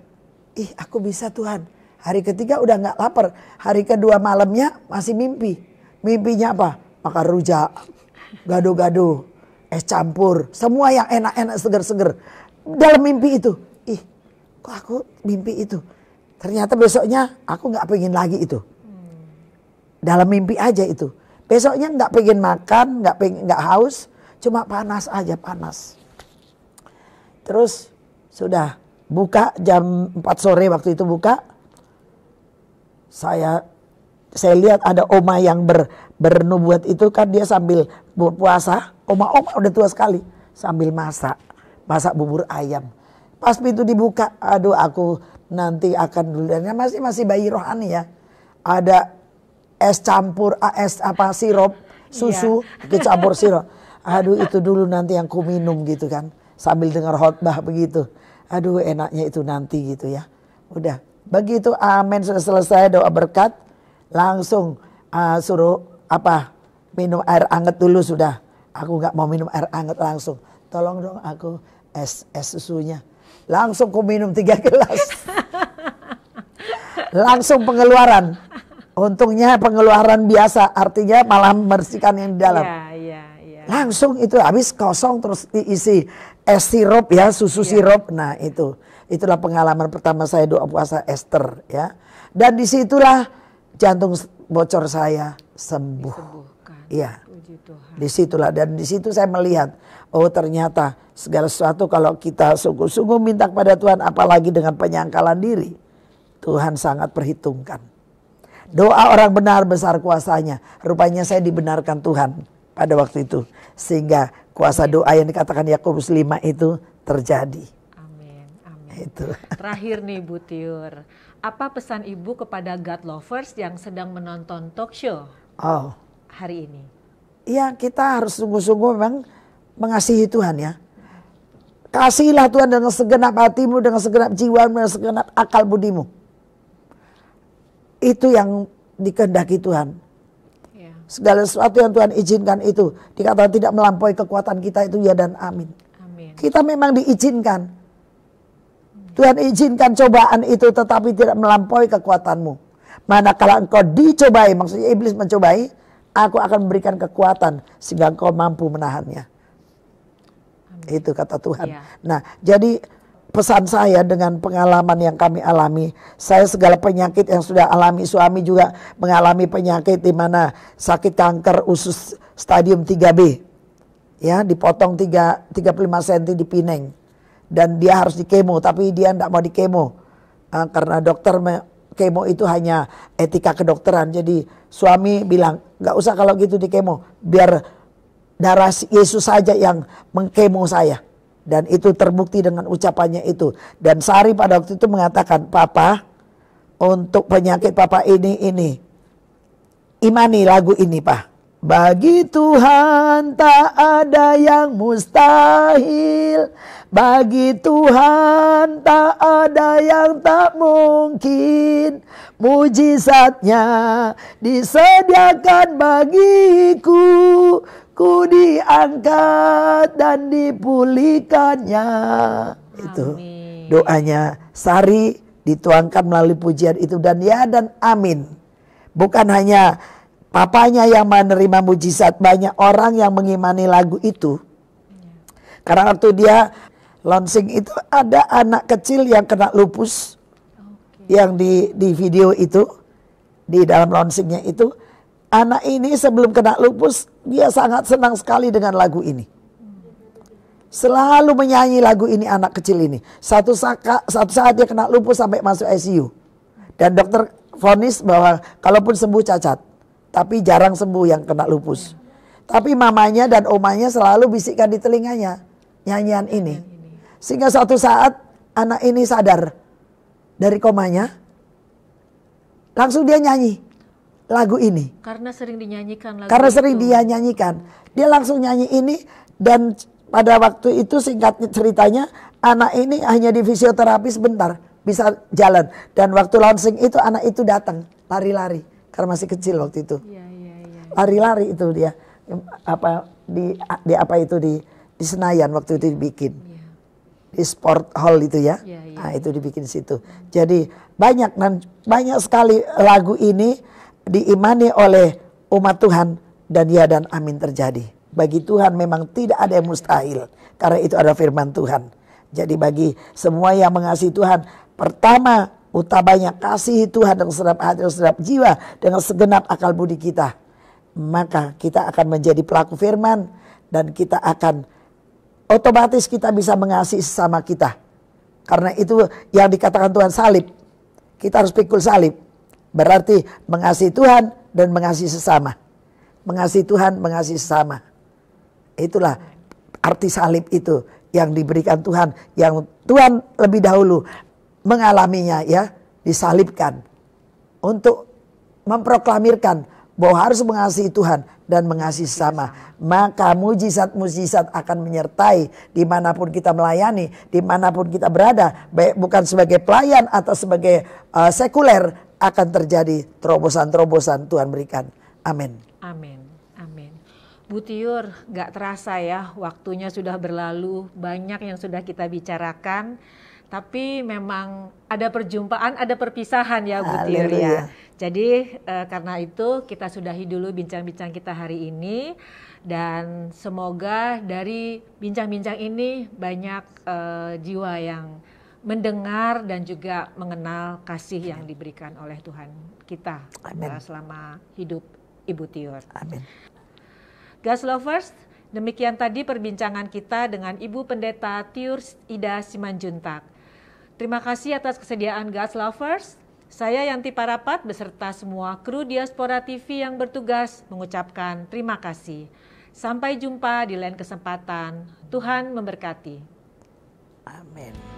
ih aku bisa Tuhan. Hari ketiga udah nggak lapar. Hari kedua malamnya masih mimpi. Mimpinya apa? Makan rujak, gado-gado, es campur, semua yang enak-enak seger-seger. Dalam mimpi itu, ih kok aku mimpi itu. Ternyata besoknya aku nggak pengen lagi itu. Dalam mimpi aja itu. Besoknya nggak pengen makan, nggak pengen nggak haus, cuma panas aja panas. Terus sudah buka jam 4 sore waktu itu buka saya saya lihat ada oma yang ber, bernubuat itu kan dia sambil berpuasa, oma-oma udah tua sekali sambil masak masak bubur ayam pas pintu dibuka aduh aku nanti akan dulunya masih masih bayi rohani ya ada es campur ah, es apa sirup iya. susu dicampur sirup aduh itu dulu nanti yang ku minum gitu kan sambil dengar khotbah begitu aduh enaknya itu nanti gitu ya. Udah, begitu amin sudah selesai doa berkat, langsung uh, suruh apa minum air anget dulu sudah. Aku nggak mau minum air anget langsung. Tolong dong aku es es susunya. Langsung ku minum tiga gelas. langsung pengeluaran. Untungnya pengeluaran biasa, artinya malah membersihkan yang di dalam. Iya, iya, iya. Langsung itu habis kosong terus diisi es sirup ya, ya susu yeah. sirup nah itu itulah pengalaman pertama saya doa puasa Esther ya dan disitulah jantung bocor saya sembuh iya disitulah dan disitu saya melihat oh ternyata segala sesuatu kalau kita sungguh-sungguh minta kepada Tuhan apalagi dengan penyangkalan diri Tuhan sangat perhitungkan doa orang benar besar kuasanya rupanya saya dibenarkan Tuhan pada waktu itu sehingga kuasa doa yang dikatakan Yakobus 5 itu terjadi. Amin. Amin. Itu. Terakhir nih Bu Tiur, apa pesan Ibu kepada God lovers yang sedang menonton talk show? Oh. Hari ini. Iya, kita harus sungguh-sungguh memang mengasihi Tuhan ya. Kasihilah Tuhan dengan segenap hatimu, dengan segenap jiwamu, dengan segenap akal budimu. Itu yang dikehendaki Tuhan segala sesuatu yang Tuhan izinkan itu dikatakan tidak melampaui kekuatan kita itu ya dan amin. amin. Kita memang diizinkan. Tuhan izinkan cobaan itu tetapi tidak melampaui kekuatanmu. Manakala engkau dicobai, maksudnya iblis mencobai, aku akan memberikan kekuatan sehingga engkau mampu menahannya. Amin. Itu kata Tuhan. Ya. Nah, jadi pesan saya dengan pengalaman yang kami alami. Saya segala penyakit yang sudah alami, suami juga mengalami penyakit di mana sakit kanker usus stadium 3B. Ya, dipotong 3 35 cm di Pineng. Dan dia harus dikemo, tapi dia tidak mau dikemo. Uh, ah, karena dokter me, kemo itu hanya etika kedokteran. Jadi suami bilang, nggak usah kalau gitu dikemo, biar darah Yesus saja yang mengkemo saya dan itu terbukti dengan ucapannya itu. Dan Sari pada waktu itu mengatakan, Papa, untuk penyakit Papa ini, ini. Imani lagu ini, Pak. Bagi Tuhan tak ada yang mustahil. Bagi Tuhan tak ada yang tak mungkin. Mujizatnya disediakan bagiku ku diangkat dan dipulihkannya. Amin. Itu doanya. Sari dituangkan melalui pujian itu dan ya dan amin. Bukan hanya papanya yang menerima mujizat, banyak orang yang mengimani lagu itu. Iya. Karena waktu dia launching itu ada anak kecil yang kena lupus okay. yang di di video itu di dalam launchingnya itu Anak ini sebelum kena lupus, dia sangat senang sekali dengan lagu ini. Selalu menyanyi lagu ini anak kecil ini. Satu, saat, satu saat dia kena lupus sampai masuk ICU. Dan dokter vonis bahwa kalaupun sembuh cacat. Tapi jarang sembuh yang kena lupus. Tapi mamanya dan omanya selalu bisikkan di telinganya nyanyian ini. Sehingga suatu saat anak ini sadar dari komanya. Langsung dia nyanyi lagu ini. Karena sering dinyanyikan lagu Karena itu. sering dia nyanyikan. Dia langsung nyanyi ini dan pada waktu itu singkat ceritanya anak ini hanya di fisioterapi sebentar bisa jalan dan waktu launching itu anak itu datang lari-lari karena masih kecil waktu itu. Iya, iya, iya. Lari-lari itu dia apa di di apa itu di di Senayan waktu itu dibikin. Di sport hall itu ya. nah, itu dibikin situ. Jadi banyak dan banyak sekali lagu ini diimani oleh umat Tuhan dan ya dan amin terjadi. Bagi Tuhan memang tidak ada yang mustahil karena itu adalah firman Tuhan. Jadi bagi semua yang mengasihi Tuhan, pertama utamanya kasih Tuhan dengan serap hati, dan serap jiwa, dengan segenap akal budi kita. Maka kita akan menjadi pelaku firman dan kita akan otomatis kita bisa mengasihi sesama kita. Karena itu yang dikatakan Tuhan salib. Kita harus pikul salib Berarti mengasihi Tuhan dan mengasihi sesama. Mengasihi Tuhan, mengasihi sesama. Itulah arti salib itu yang diberikan Tuhan, yang Tuhan lebih dahulu mengalaminya ya, disalibkan untuk memproklamirkan bahwa harus mengasihi Tuhan dan mengasihi sesama Maka mujizat-mujizat akan menyertai dimanapun kita melayani, dimanapun kita berada. Baik bukan sebagai pelayan atau sebagai uh, sekuler, akan terjadi terobosan-terobosan Tuhan berikan. Amin. Amin. Amin. Bu Tiur, gak terasa ya waktunya sudah berlalu, banyak yang sudah kita bicarakan. Tapi memang ada perjumpaan, ada perpisahan ya Bu ya. Jadi e, karena itu kita sudahi dulu bincang-bincang kita hari ini dan semoga dari bincang-bincang ini banyak e, jiwa yang mendengar dan juga mengenal kasih yang diberikan oleh Tuhan kita Amen. Uh, selama hidup Ibu Tiur. Amin. Gas lovers, demikian tadi perbincangan kita dengan Ibu Pendeta Tiur Ida Simanjuntak. Terima kasih atas kesediaan Gas lovers. Saya Yanti Parapat beserta semua kru Diaspora TV yang bertugas mengucapkan terima kasih. Sampai jumpa di lain kesempatan. Tuhan memberkati. Amin.